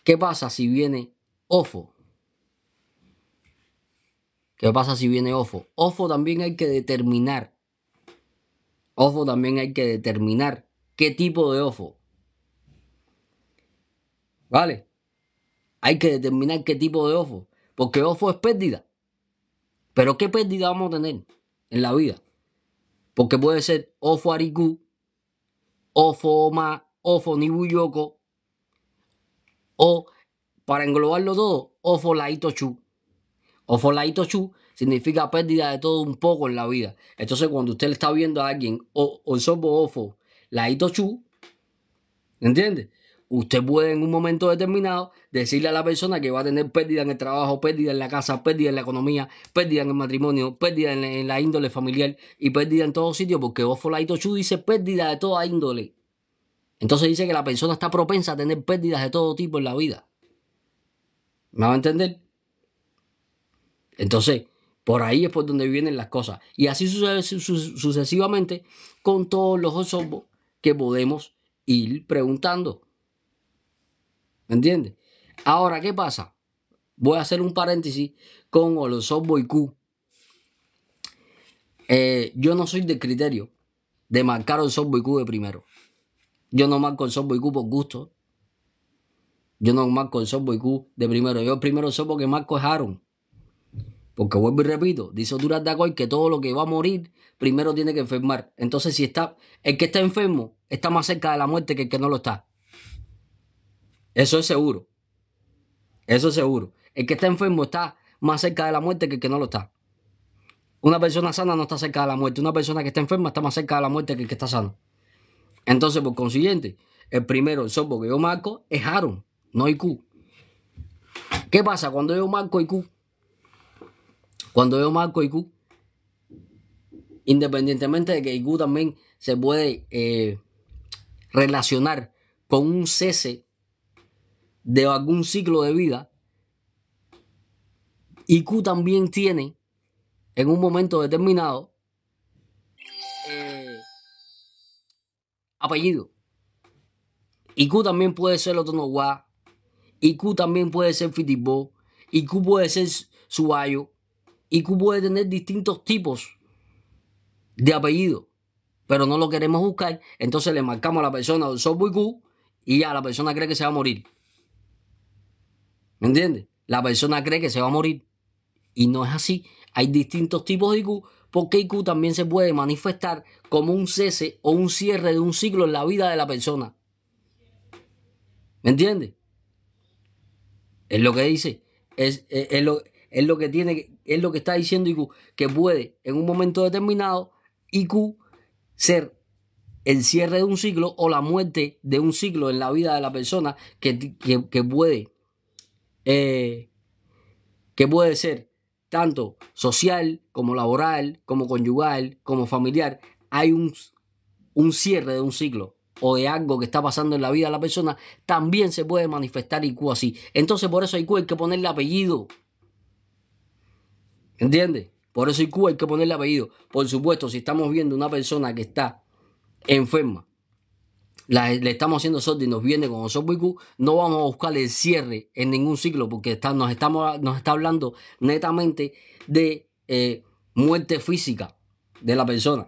Speaker 1: ¿Qué pasa si viene OFO? ¿Qué pasa si viene OFO? OFO también hay que determinar. OFO también hay que determinar qué tipo de OFO. ¿Vale? Hay que determinar qué tipo de OFO. Porque OFO es pérdida. Pero ¿qué pérdida vamos a tener en la vida? Porque puede ser Ofo Ariku, Ofo Oma, Ofo Nibuyoko, o para englobarlo todo, Ofo Laito Chu. Ofo Laito Chu significa pérdida de todo un poco en la vida. Entonces cuando usted le está viendo a alguien, o, o Ofo Laito Chu, ¿entiende? Usted puede en un momento determinado decirle a la persona que va a tener pérdida en el trabajo, pérdida en la casa, pérdida en la economía, pérdida en el matrimonio, pérdida en, la índole familiar y pérdida en todo sitios, porque Ofolaito Chu dice pérdida de toda índole. Entonces dice que la persona está propensa a tener pérdidas de todo tipo en la vida. ¿Me va a entender? Entonces, por ahí es por donde vienen las cosas. Y así sucede sucesivamente con todos los osos que podemos ir preguntando. ¿Me entiendes? Ahora, ¿qué pasa? Voy a hacer un paréntesis con los Boycú. Eh, yo no soy del criterio de marcar Olosov Boycú de primero. Yo no marco el Boycú por gusto. Yo no marco el Boycú de primero. Yo el primero sobo que marco es Porque vuelvo y repito, dice Duras Dagoy que todo lo que va a morir primero tiene que enfermar. Entonces, si está, el que está enfermo está más cerca de la muerte que el que no lo está. Eso es seguro. Eso es seguro. El que está enfermo está más cerca de la muerte que el que no lo está. Una persona sana no está cerca de la muerte. Una persona que está enferma está más cerca de la muerte que el que está sano. Entonces, por consiguiente, el primero, el sopo que yo marco es Harun, no IQ. ¿Qué pasa cuando yo marco IQ? Cuando yo marco IQ, independientemente de que IQ también se puede eh, relacionar con un cese de algún ciclo de vida. Y también tiene, en un momento determinado, eh, apellido. Y también puede ser Otono Y Q también puede ser Fitibó. Y puede ser Subayo. Y puede tener distintos tipos de apellido. Pero no lo queremos buscar. Entonces le marcamos a la persona del software Y ya la persona cree que se va a morir. ¿Me entiendes? La persona cree que se va a morir. Y no es así. Hay distintos tipos de IQ porque IQ también se puede manifestar como un cese o un cierre de un ciclo en la vida de la persona. ¿Me entiendes? Es lo que dice. Es, es, lo, que tiene, es lo que está diciendo IQ, que puede en un momento determinado IQ ser el cierre de un ciclo o la muerte de un ciclo en la vida de la persona que, que, que puede eh, que puede ser tanto social como laboral, como conyugal, como familiar. Hay un, un cierre de un ciclo o de algo que está pasando en la vida de la persona, también se puede manifestar IQ así. Entonces por eso IQ hay que ponerle apellido. ¿Entiendes? Por eso IQ hay que ponerle apellido. Por supuesto, si estamos viendo una persona que está enferma, le estamos haciendo y nos viene con y No vamos a buscar el cierre en ningún ciclo porque está, nos, estamos, nos está hablando netamente de eh, muerte física de la persona.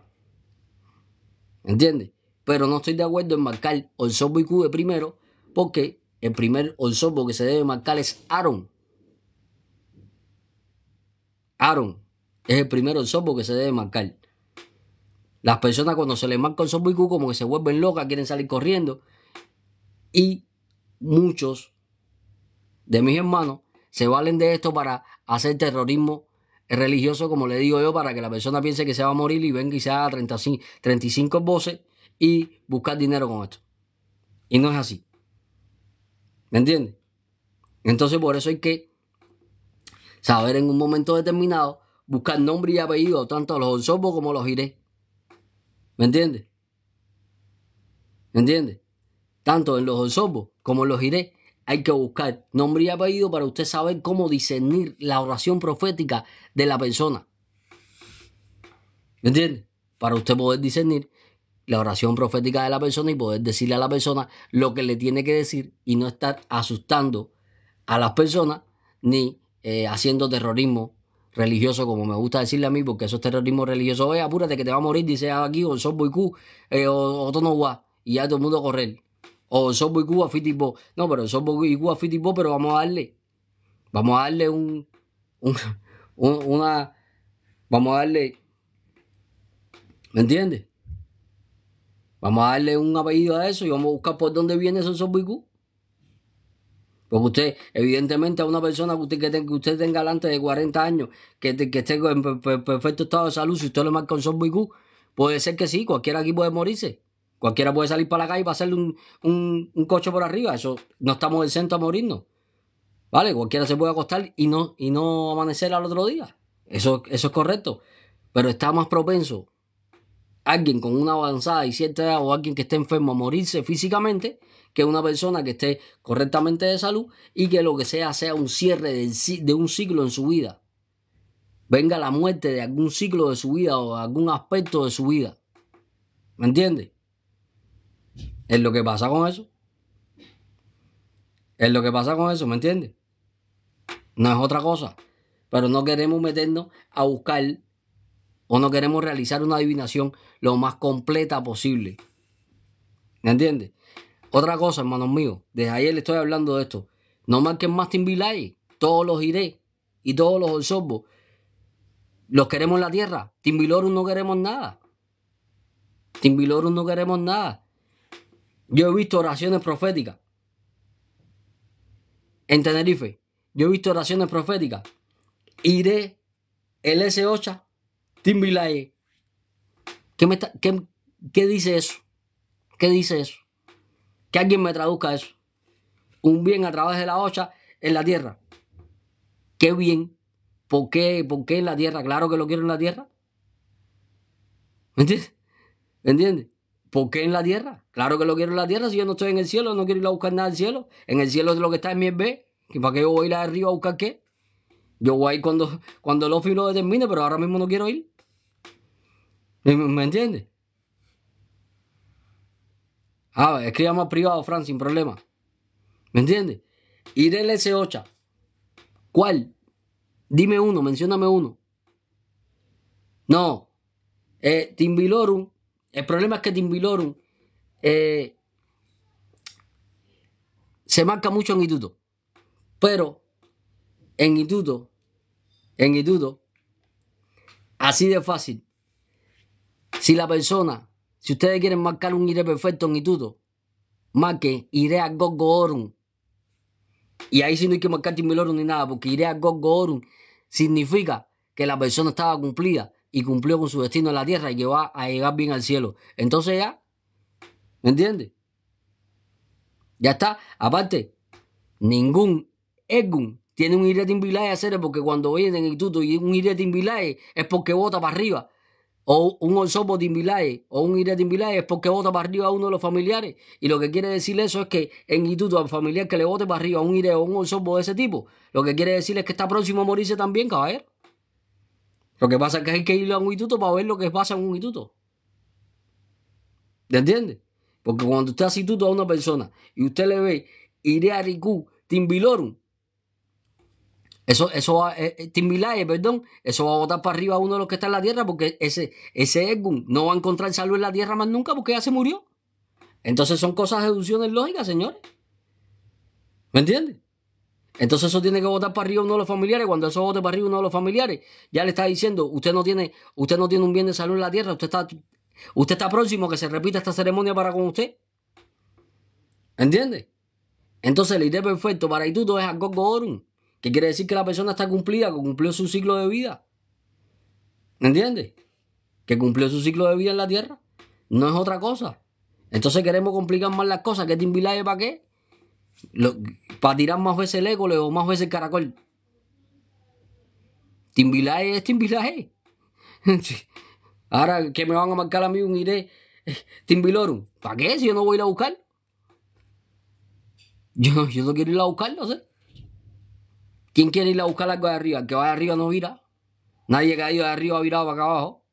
Speaker 1: ¿Entiendes? Pero no estoy de acuerdo en marcar y Q de primero porque el primer Osopo que se debe marcar es Aaron. Aaron es el primer Osopo que se debe marcar. Las personas cuando se les marca el cu como que se vuelven locas, quieren salir corriendo. Y muchos de mis hermanos se valen de esto para hacer terrorismo religioso, como le digo yo, para que la persona piense que se va a morir y venga y se haga 35, 35 voces y buscar dinero con esto. Y no es así. ¿Me entiendes? Entonces por eso hay que saber en un momento determinado buscar nombre y apellido tanto a los Osorbo como a los iré ¿Me entiende? ¿Me entiende? Tanto en los osobos como en los iré hay que buscar nombre y apellido para usted saber cómo discernir la oración profética de la persona. ¿Me entiende? Para usted poder discernir la oración profética de la persona y poder decirle a la persona lo que le tiene que decir y no estar asustando a las personas ni eh, haciendo terrorismo religioso, como me gusta decirle a mí, porque eso es terrorismo religioso. Oye, apúrate que te va a morir, dice ah, aquí, o son y eh, o, Tono y ya todo el mundo a correr. O son y a Fitipo. No, pero son y a Fitipo, pero vamos a darle. Vamos a darle un, [LAUGHS] un, una. Vamos a darle. ¿Me entiendes? Vamos a darle un apellido a eso y vamos a buscar por dónde viene esos son boicú. Porque usted, evidentemente, a una persona que usted, que tenga, que usted tenga delante de 40 años, que, que esté en perfecto estado de salud, si usted lo marca un son gu, puede ser que sí, cualquiera aquí puede morirse. Cualquiera puede salir para la calle y pasarle un, un, coche por arriba. Eso no estamos exentos a morirnos. ¿Vale? Cualquiera se puede acostar y no, y no amanecer al otro día. Eso, eso es correcto. Pero está más propenso alguien con una avanzada y cierta edad o alguien que esté enfermo a morirse físicamente que una persona que esté correctamente de salud y que lo que sea sea un cierre de un ciclo en su vida. Venga la muerte de algún ciclo de su vida o algún aspecto de su vida. ¿Me entiendes? Es lo que pasa con eso. Es lo que pasa con eso, ¿me entiende? No es otra cosa. Pero no queremos meternos a buscar o no queremos realizar una adivinación lo más completa posible. ¿Me entiendes? Otra cosa, hermanos míos, desde ayer le estoy hablando de esto. No marquen más Timbilay, todos los iré y todos los osombo. Los queremos en la tierra. Timbilorum no queremos nada. Timbilorum no queremos nada. Yo he visto oraciones proféticas en Tenerife. Yo he visto oraciones proféticas. Iré el S8 ¿Qué, qué, dice eso? ¿Qué dice eso? Que alguien me traduzca eso. Un bien a través de la hocha en la tierra. Qué bien. ¿Por qué, ¿Por qué en la tierra? Claro que lo quiero en la tierra. ¿Me entiendes? ¿Me entiendes? ¿Por qué en la tierra? Claro que lo quiero en la tierra si yo no estoy en el cielo, no quiero ir a buscar nada al cielo. En el cielo es lo que está en mi B. ¿Y para qué yo voy a ir arriba a buscar qué? Yo voy a ir cuando, cuando el oficio lo determine, pero ahora mismo no quiero ir. Eh, ¿Me entiendes? Ah, escriba más privado, Fran, sin problema. ¿Me entiendes? Y S8. ¿Cuál? Dime uno, mencióname uno. No. Eh, Timbilorum. El problema es que Timbilorum eh, se marca mucho en Ituto. Pero en Ituto, en Ituto, así de fácil, si la persona, si ustedes quieren marcar un iré perfecto en Ituto, marque iré a Gogo Y ahí sí no hay que marcar Timilorum ni nada, porque iré a Gogorun significa que la persona estaba cumplida y cumplió con su destino en la tierra y que va a llegar bien al cielo. Entonces ya, ¿me entiendes? Ya está. Aparte, ningún Egun tiene un iré a hacer porque cuando viene en Ituto y un iré Timbilae es porque vota para arriba o un de Timbilae o un Ire Timbilae es porque vota para arriba a uno de los familiares. Y lo que quiere decir eso es que en Ituto al familiar que le vote para arriba a un Ire o un osobo de ese tipo, lo que quiere decir es que está próximo a morirse también, caballero. Lo que pasa es que hay que ir a un instituto para ver lo que pasa en un instituto. ¿Te entiendes? Porque cuando usted hace instituto a una persona y usted le ve Ire Riku Timbilorum, eso, eso va, eh, eh, perdón, eso va a botar para arriba a uno de los que está en la tierra porque ese, ese Edgun no va a encontrar salud en la tierra más nunca porque ya se murió. Entonces son cosas de deducciones lógicas, señores. ¿Me entiendes? Entonces eso tiene que votar para arriba uno de los familiares. Cuando eso vote para arriba uno de los familiares, ya le está diciendo, usted no tiene, usted no tiene un bien de salud en la tierra, usted está, usted está próximo a que se repita esta ceremonia para con usted. ¿Entiende? Entonces el idea perfecto para Ituto es a Orun ¿Qué quiere decir que la persona está cumplida, que cumplió su ciclo de vida? ¿Me entiendes? Que cumplió su ciclo de vida en la tierra. No es otra cosa. Entonces queremos complicar más las cosas. ¿Qué timbilaje para qué? Para tirar más veces el école o más veces el caracol. Timbilaje es timbilaje. Ahora que me van a marcar a mí un iré timbilorum. ¿Para qué? Si yo no voy a ir a buscar. Yo, yo no quiero ir a buscarlo, ¿sí? ¿Quién quiere ir a buscar algo de arriba? El que va de arriba no vira. Nadie que ha ido de arriba ha virado para acá abajo.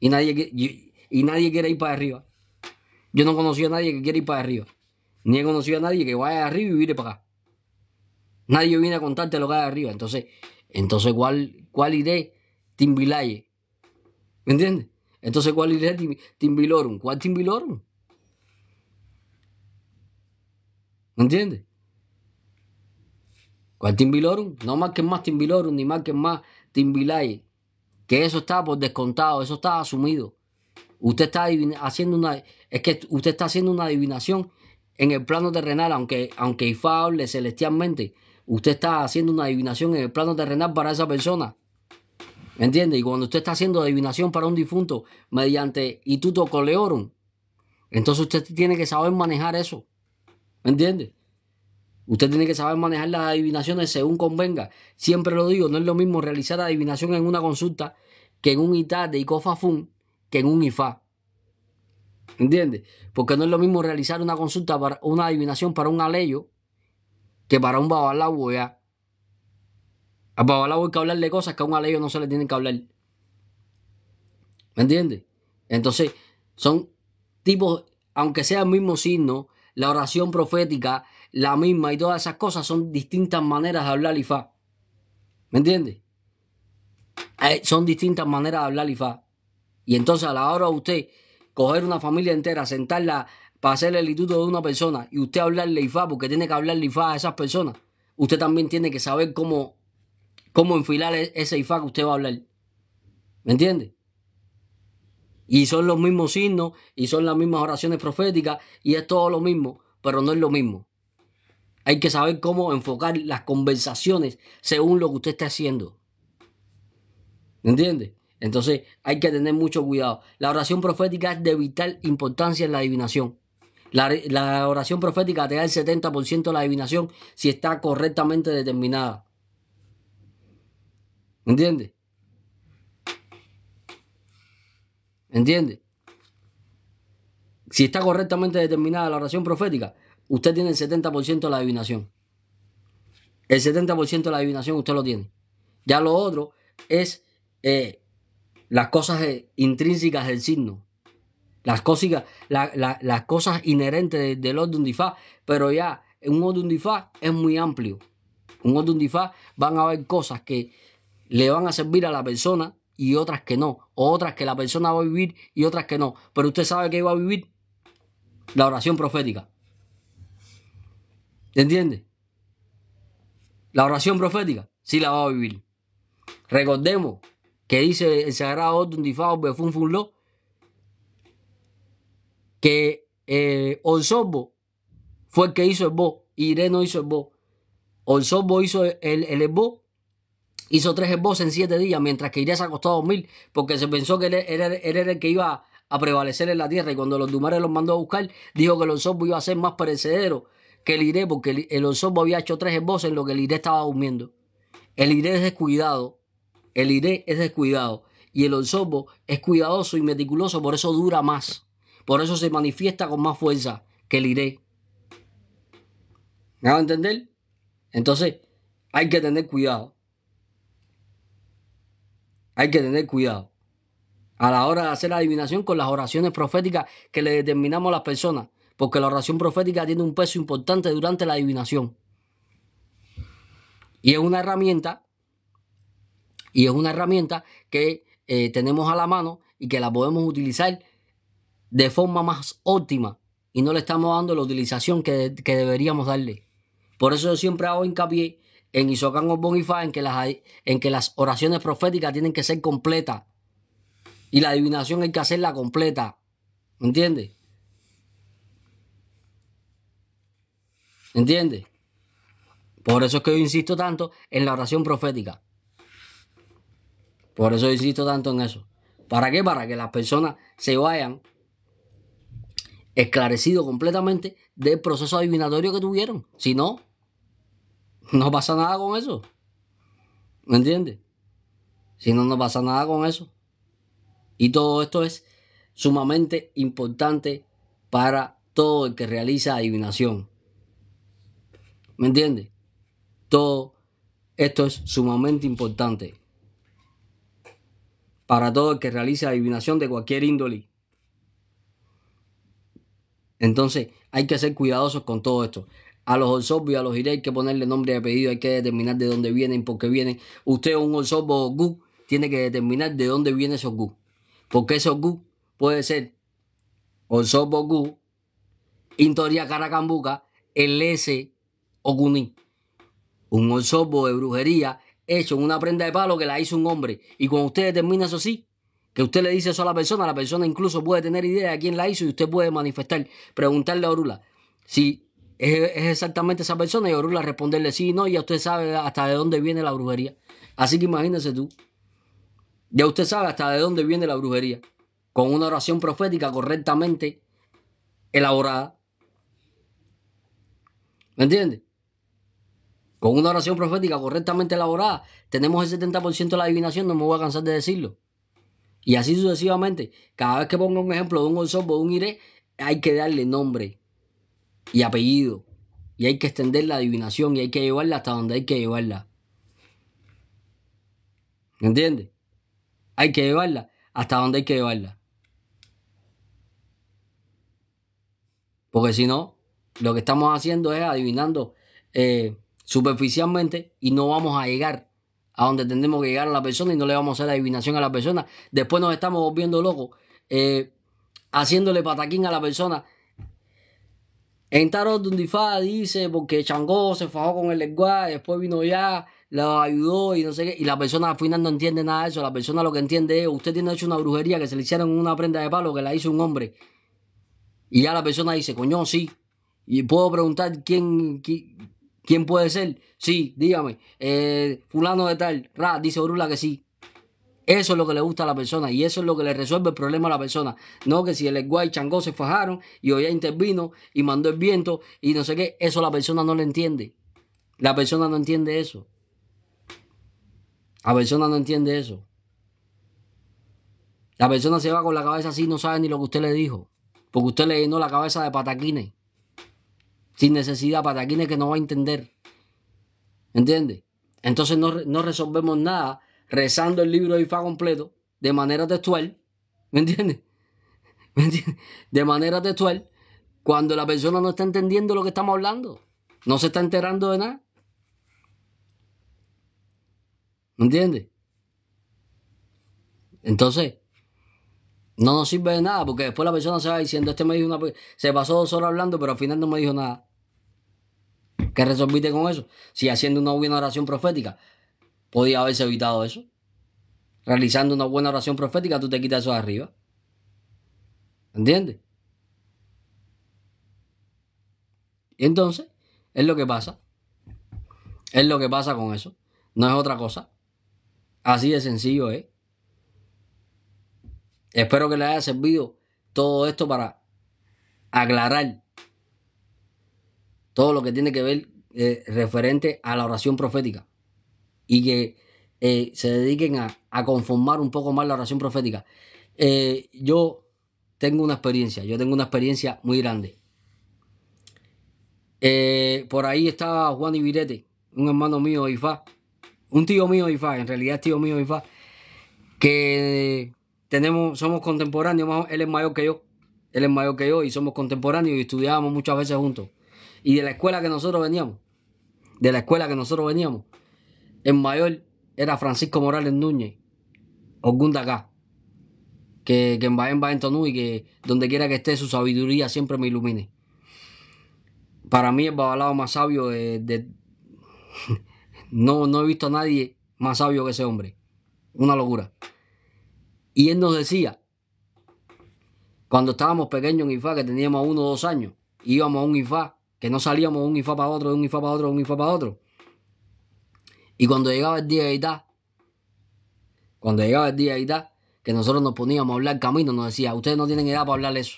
Speaker 1: Y nadie, y, nadie quiere ir para arriba. Yo no conocí a nadie que quiera ir para arriba. Ni he conocido a nadie que vaya de arriba y vire para acá. Nadie viene a contarte lo que hay de arriba. Entonces, entonces ¿cuál, cuál iré? Timbilaye. ¿Me entiendes? Entonces, ¿cuál iré? timbilorum. ¿Cuál Timbilorum? ¿Me entiendes? ¿Cuál pues Timbilorum? No marquen más Timbilorum ni más marquen más Timbilay. Que eso está por descontado, eso está asumido. Usted está haciendo una. Es que usted está haciendo una adivinación en el plano terrenal, aunque, aunque celestialmente. Usted está haciendo una adivinación en el plano terrenal para esa persona. ¿Me entiende? Y cuando usted está haciendo adivinación para un difunto mediante Ituto Coleorum, entonces usted tiene que saber manejar eso. ¿Me entiende? Usted tiene que saber manejar las adivinaciones según convenga. Siempre lo digo, no es lo mismo realizar adivinación en una consulta que en un ITA de ICOFAFUN que en un IFA. ¿Entiende? Porque no es lo mismo realizar una consulta para una adivinación para un aleyo que para un babalawo ya. A babalao hay que hablarle cosas que a un aleyo no se le tienen que hablar. ¿Me entiende? Entonces, son tipos, aunque sea el mismo signo, la oración profética, la misma y todas esas cosas son distintas maneras de hablar Ifá. ¿Me entiendes? Eh, son distintas maneras de hablar Ifá. Y entonces a la hora de usted coger una familia entera, sentarla para hacer el instituto de una persona y usted hablarle Ifá porque tiene que hablarle Ifá a esas personas, usted también tiene que saber cómo, cómo enfilar e-, ese Ifá que usted va a hablar. ¿Me entiende? Y son los mismos signos y son las mismas oraciones proféticas y es todo lo mismo, pero no es lo mismo. Hay que saber cómo enfocar las conversaciones según lo que usted está haciendo. ¿Entiende? Entonces hay que tener mucho cuidado. La oración profética es de vital importancia en la adivinación. La, la oración profética te da el 70% de la adivinación si está correctamente determinada. entiende? ¿Entiende? Si está correctamente determinada la oración profética, usted tiene el 70% de la adivinación. El 70% de la adivinación usted lo tiene. Ya lo otro es eh, las cosas eh, intrínsecas del signo. Las, cosas, las cosas inherentes del orden difá. Pero ya, un orden difá es muy amplio. Un orden difá van a haber cosas que le van a servir a la persona y otras que no, otras que la persona va a vivir y otras que no. Pero usted sabe que va a vivir la oración profética. ¿Entiende? La oración profética sí la va a vivir. Recordemos que dice el Sagrado Orden de Fun que eh, fue el que hizo el bo, Irene no hizo el bo. onzobo hizo el, el, el bo Hizo tres esboces en siete días, mientras que Irés se acostó a mil, porque se pensó que él, era el que iba a prevalecer en la tierra. Y cuando los Dumares los mandó a buscar, dijo que el Osorbo iba a ser más perecedero que el Iré, porque el, el había hecho tres esboces en lo que el Iré estaba durmiendo. El Iré es descuidado. El Iré es descuidado. Y el Osorbo es cuidadoso y meticuloso, por eso dura más. Por eso se manifiesta con más fuerza que el Iré. ¿Me a entender? Entonces, hay que tener cuidado. Hay que tener cuidado a la hora de hacer la adivinación con las oraciones proféticas que le determinamos a las personas, porque la oración profética tiene un peso importante durante la adivinación. Y es una herramienta, y es una herramienta que eh, tenemos a la mano y que la podemos utilizar de forma más óptima y no le estamos dando la utilización que, que deberíamos darle. Por eso yo siempre hago hincapié en Isocan o en que, las, en que las oraciones proféticas tienen que ser completas. Y la adivinación hay que hacerla completa. ¿Me entiendes? ¿Entiendes? Por eso es que yo insisto tanto en la oración profética. Por eso insisto tanto en eso. ¿Para qué? Para que las personas se vayan esclarecido completamente del proceso adivinatorio que tuvieron. Si no, no pasa nada con eso. ¿Me entiendes? Si no, no pasa nada con eso. Y todo esto es sumamente importante para todo el que realiza adivinación. ¿Me entiendes? Todo esto es sumamente importante para todo el que realiza adivinación de cualquier índole. Entonces hay que ser cuidadosos con todo esto. A los orsobos y a los giles hay que ponerle nombre y apellido, hay que determinar de dónde vienen, por qué vienen. Usted, un orsorbo gu. tiene que determinar de dónde vienen esos gu. Porque esos gu puede ser osobo gu. Intoria Caracambuca, el S Guní. Un osobo de brujería hecho en una prenda de palo que la hizo un hombre. Y cuando usted determina eso sí, que usted le dice eso a la persona, la persona incluso puede tener idea de quién la hizo y usted puede manifestar, preguntarle a Orula si es, exactamente esa persona y Orula responderle, sí, no, ya usted sabe hasta de dónde viene la brujería. Así que imagínese tú, ya usted sabe hasta de dónde viene la brujería, con una oración profética correctamente elaborada. ¿Me entiende? Con una oración profética correctamente elaborada, tenemos el 70% de la adivinación, no me voy a cansar de decirlo. Y así sucesivamente, cada vez que ponga un ejemplo de un oso, de un iré, hay que darle nombre y apellido. Y hay que extender la adivinación y hay que llevarla hasta donde hay que llevarla. ¿Me entiendes? Hay que llevarla hasta donde hay que llevarla. Porque si no, lo que estamos haciendo es adivinando eh, superficialmente y no vamos a llegar a donde tenemos que llegar a la persona y no le vamos a hacer adivinación a la persona. Después nos estamos volviendo locos, eh, haciéndole pataquín a la persona en Tarot Dundifá dice, porque Changó se fajó con el lenguaje, después vino ya, la ayudó y no sé qué, y la persona al final no entiende nada de eso, la persona lo que entiende es, usted tiene hecho una brujería que se le hicieron una prenda de palo que la hizo un hombre. Y ya la persona dice, coño, sí. Y puedo preguntar quién, puede ser. Sí, dígame. Eh, fulano de tal. Ra, dice brula que sí. Eso es lo que le gusta a la persona y eso es lo que le resuelve el problema a la persona. No que si el Guay Changó se fajaron y ya intervino y mandó el viento y no sé qué, eso la persona no le entiende. La persona no entiende eso. La persona no entiende eso. La persona se va con la cabeza así, no sabe ni lo que usted le dijo. Porque usted le llenó la cabeza de pataquines. Sin necesidad, pataquines que no va a entender. ¿Entiende? Entonces no, no resolvemos nada rezando el libro de Ifá completo de manera textual, ¿me entiendes? [LAUGHS] ¿Me De manera textual, cuando la persona no está entendiendo lo que estamos hablando, no se está enterando de nada. ¿Me entiendes? Entonces, no nos sirve de nada porque después la persona se va diciendo, este me dijo una... Se pasó dos horas hablando, pero al final no me dijo nada. ¿Qué resolviste con eso? Si haciendo una buena oración profética, Podía haberse evitado eso. Realizando una buena oración profética, tú te quitas eso de arriba. ¿Entiendes? Entonces, es lo que pasa. Es lo que pasa con eso. No es otra cosa. Así de sencillo es. ¿eh? Espero que le haya servido todo esto para aclarar todo lo que tiene que ver eh, referente a la oración profética y que eh, se dediquen a, conformar un poco más la oración profética. Eh, yo tengo una experiencia, yo tengo una experiencia muy grande. Eh, por ahí estaba Juan Ibirete, un hermano mío, Ifá, un tío mío, Ifá, en realidad es tío mío, Ifá, que tenemos, somos contemporáneos, él es mayor que yo, él es mayor que yo y somos contemporáneos y estudiábamos muchas veces juntos. Y de la escuela que nosotros veníamos, de la escuela que nosotros veníamos, el mayor era Francisco Morales Núñez, Ogunda que, que en Bahén va en Tonú y que donde quiera que esté su sabiduría siempre me ilumine. Para mí el babalado más sabio de, [LAUGHS] no, no he visto a nadie más sabio que ese hombre. Una locura. Y él nos decía, cuando estábamos pequeños en IFA, que teníamos uno o dos años, íbamos a un IFA, que no salíamos de un IFA para otro, de un IFA para otro, de un IFA para otro. Y cuando llegaba el día de edad, cuando llegaba el día de edad, que nosotros nos poníamos a hablar camino, nos decía, ustedes no tienen edad para hablar eso.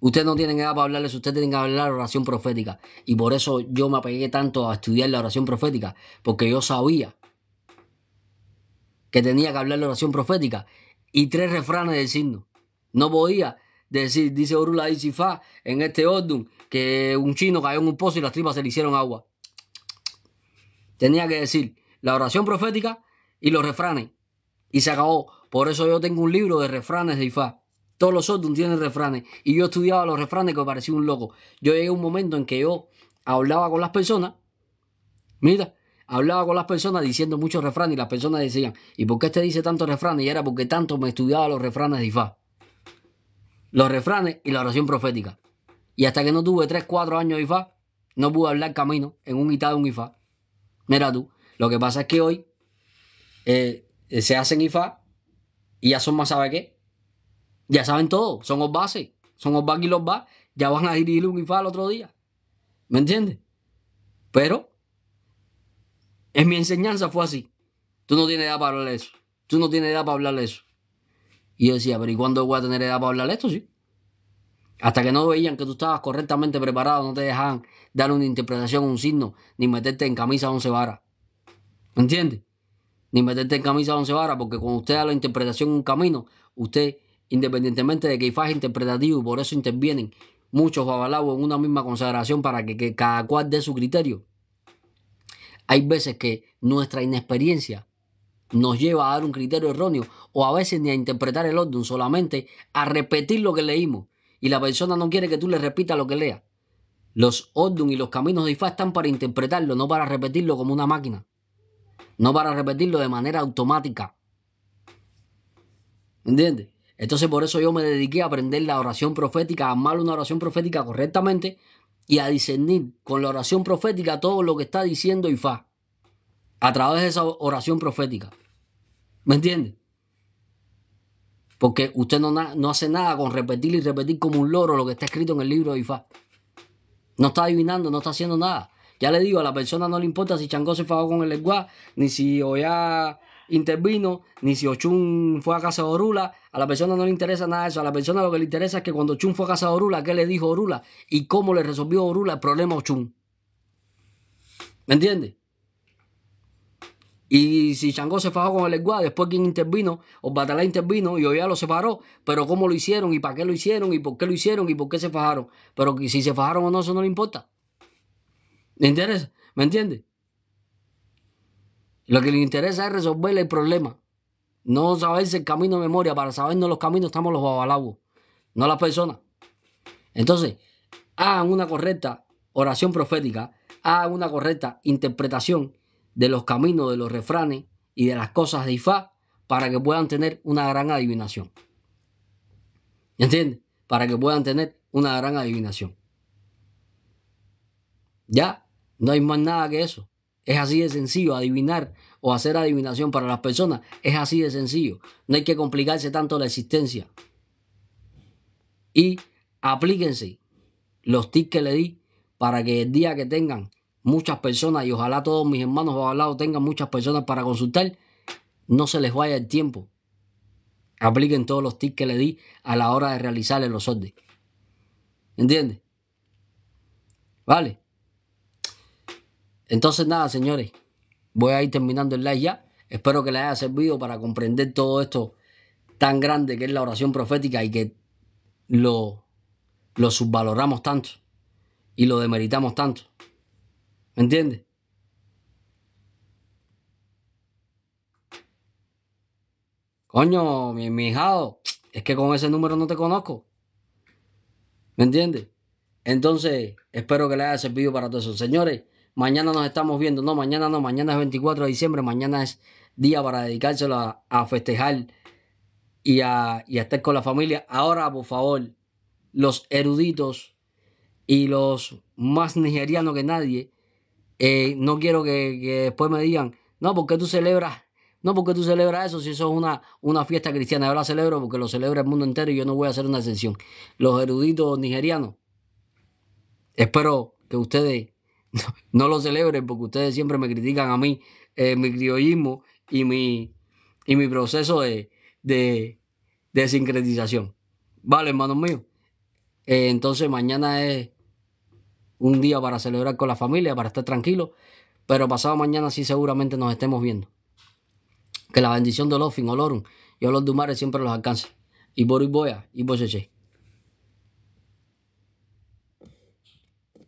Speaker 1: Ustedes no tienen edad para hablar eso, ustedes tienen que hablar oración profética. Y por eso yo me apegué tanto a estudiar la oración profética, porque yo sabía que tenía que hablar la oración profética y tres refranes del signo. No podía decir, dice Orula Isifá en este orden, que un chino cayó en un pozo y las tripas se le hicieron agua. Tenía que decir la oración profética y los refranes. Y se acabó. Por eso yo tengo un libro de refranes de Ifá. Todos los otros tienen refranes. Y yo estudiaba los refranes que me parecía un loco. Yo llegué a un momento en que yo hablaba con las personas. Mira, hablaba con las personas diciendo muchos refranes. Y las personas decían, ¿y por qué este dice tantos refranes? Y era porque tanto me estudiaba los refranes de Ifá. Los refranes y la oración profética. Y hasta que no tuve 3, 4 años de Ifá, no pude hablar camino en un mitad de un Ifá. Mira tú, lo que pasa es que hoy eh, eh, se hacen IFA y ya son más sabe qué. Ya saben todo, son los bases, son los back y los back, ya van a dirigir un IFA al otro día. ¿Me entiendes? Pero en mi enseñanza fue así. Tú no tienes edad para hablar de eso. Tú no tienes edad para hablar de eso. Y yo decía, pero ¿y cuándo voy a tener edad para hablar de esto? Sí. Hasta que no veían que tú estabas correctamente preparado, no te dejaban dar una interpretación un signo, ni meterte en camisa once varas. ¿Me entiendes? Ni meterte en camisa once varas, porque cuando usted da la interpretación en un camino, usted, independientemente de que faje interpretativo, y por eso intervienen muchos babalabos en una misma consagración para que, que cada cual dé su criterio. Hay veces que nuestra inexperiencia nos lleva a dar un criterio erróneo o a veces ni a interpretar el orden, solamente a repetir lo que leímos y la persona no quiere que tú le repitas lo que lea. Los Ordun y los caminos de Ifá están para interpretarlo, no para repetirlo como una máquina. No para repetirlo de manera automática. ¿Entiendes? Entonces por eso yo me dediqué a aprender la oración profética, a amar una oración profética correctamente y a discernir con la oración profética todo lo que está diciendo Ifá a través de esa oración profética. ¿Me entiendes? Porque usted no, no hace nada con repetir y repetir como un loro lo que está escrito en el libro de Ifá. No está adivinando, no está haciendo nada. Ya le digo, a la persona no le importa si Changó se fajó con el lenguaje, ni si Oya intervino, ni si Ochun fue a casa de Orula. A la persona no le interesa nada eso. A la persona lo que le interesa es que cuando Ochun fue a casa de Orula, ¿qué le dijo Orula? Y cómo le resolvió Orula el problema a Ochun. ¿Me entiendes? Y si Changó se fajó con el Esguá. después quien intervino, o Batalá intervino y ya lo separó, pero cómo lo hicieron y para qué lo hicieron y por qué lo hicieron y por qué se fajaron. Pero si se fajaron o no, eso no le importa. ¿Le interesa? ¿Me entiende? Lo que le interesa es resolver el problema. No saberse el camino de memoria. Para sabernos los caminos estamos los babalabos, no las personas. Entonces, hagan una correcta oración profética, hagan una correcta interpretación de los caminos, de los refranes y de las cosas de Ifá para que puedan tener una gran adivinación. ¿Entiendes? Para que puedan tener una gran adivinación. Ya, no hay más nada que eso. Es así de sencillo, adivinar o hacer adivinación para las personas es así de sencillo. No hay que complicarse tanto la existencia. Y aplíquense los tips que le di para que el día que tengan muchas personas y ojalá todos mis hermanos o lado tengan muchas personas para consultar, no se les vaya el tiempo. Apliquen todos los tips que le di a la hora de realizarle los órdenes. ¿Entiendes? ¿Vale? Entonces nada, señores, voy a ir terminando el live ya. Espero que les haya servido para comprender todo esto tan grande que es la oración profética y que lo, lo subvaloramos tanto y lo demeritamos tanto. ¿Me entiendes? Coño, mi, mi hijado, es que con ese número no te conozco. ¿Me entiendes? Entonces, espero que le haya servido para todo eso. Señores, mañana nos estamos viendo. No, mañana no, mañana es 24 de diciembre, mañana es día para dedicárselo a, festejar y y a estar con la familia. Ahora, por favor, los eruditos y los más nigerianos que nadie eh, no quiero que, después me digan, no, porque tú celebras? No, porque tú celebras eso si eso es una, una fiesta cristiana? Yo la celebro porque lo celebra el mundo entero y yo no voy a hacer una excepción. Los eruditos nigerianos, espero que ustedes [LAUGHS] no, lo celebren porque ustedes siempre me critican a mí, eh, mi criollismo y mi, y mi proceso de, sincretización. Vale, hermanos míos. Eh, entonces mañana es un día para celebrar con la familia, para estar tranquilo, pero pasado mañana sí seguramente nos estemos viendo. Que la bendición de Olofin, Olorum y Olor Dumare siempre los alcance. Y Boris Boya y Bocheche.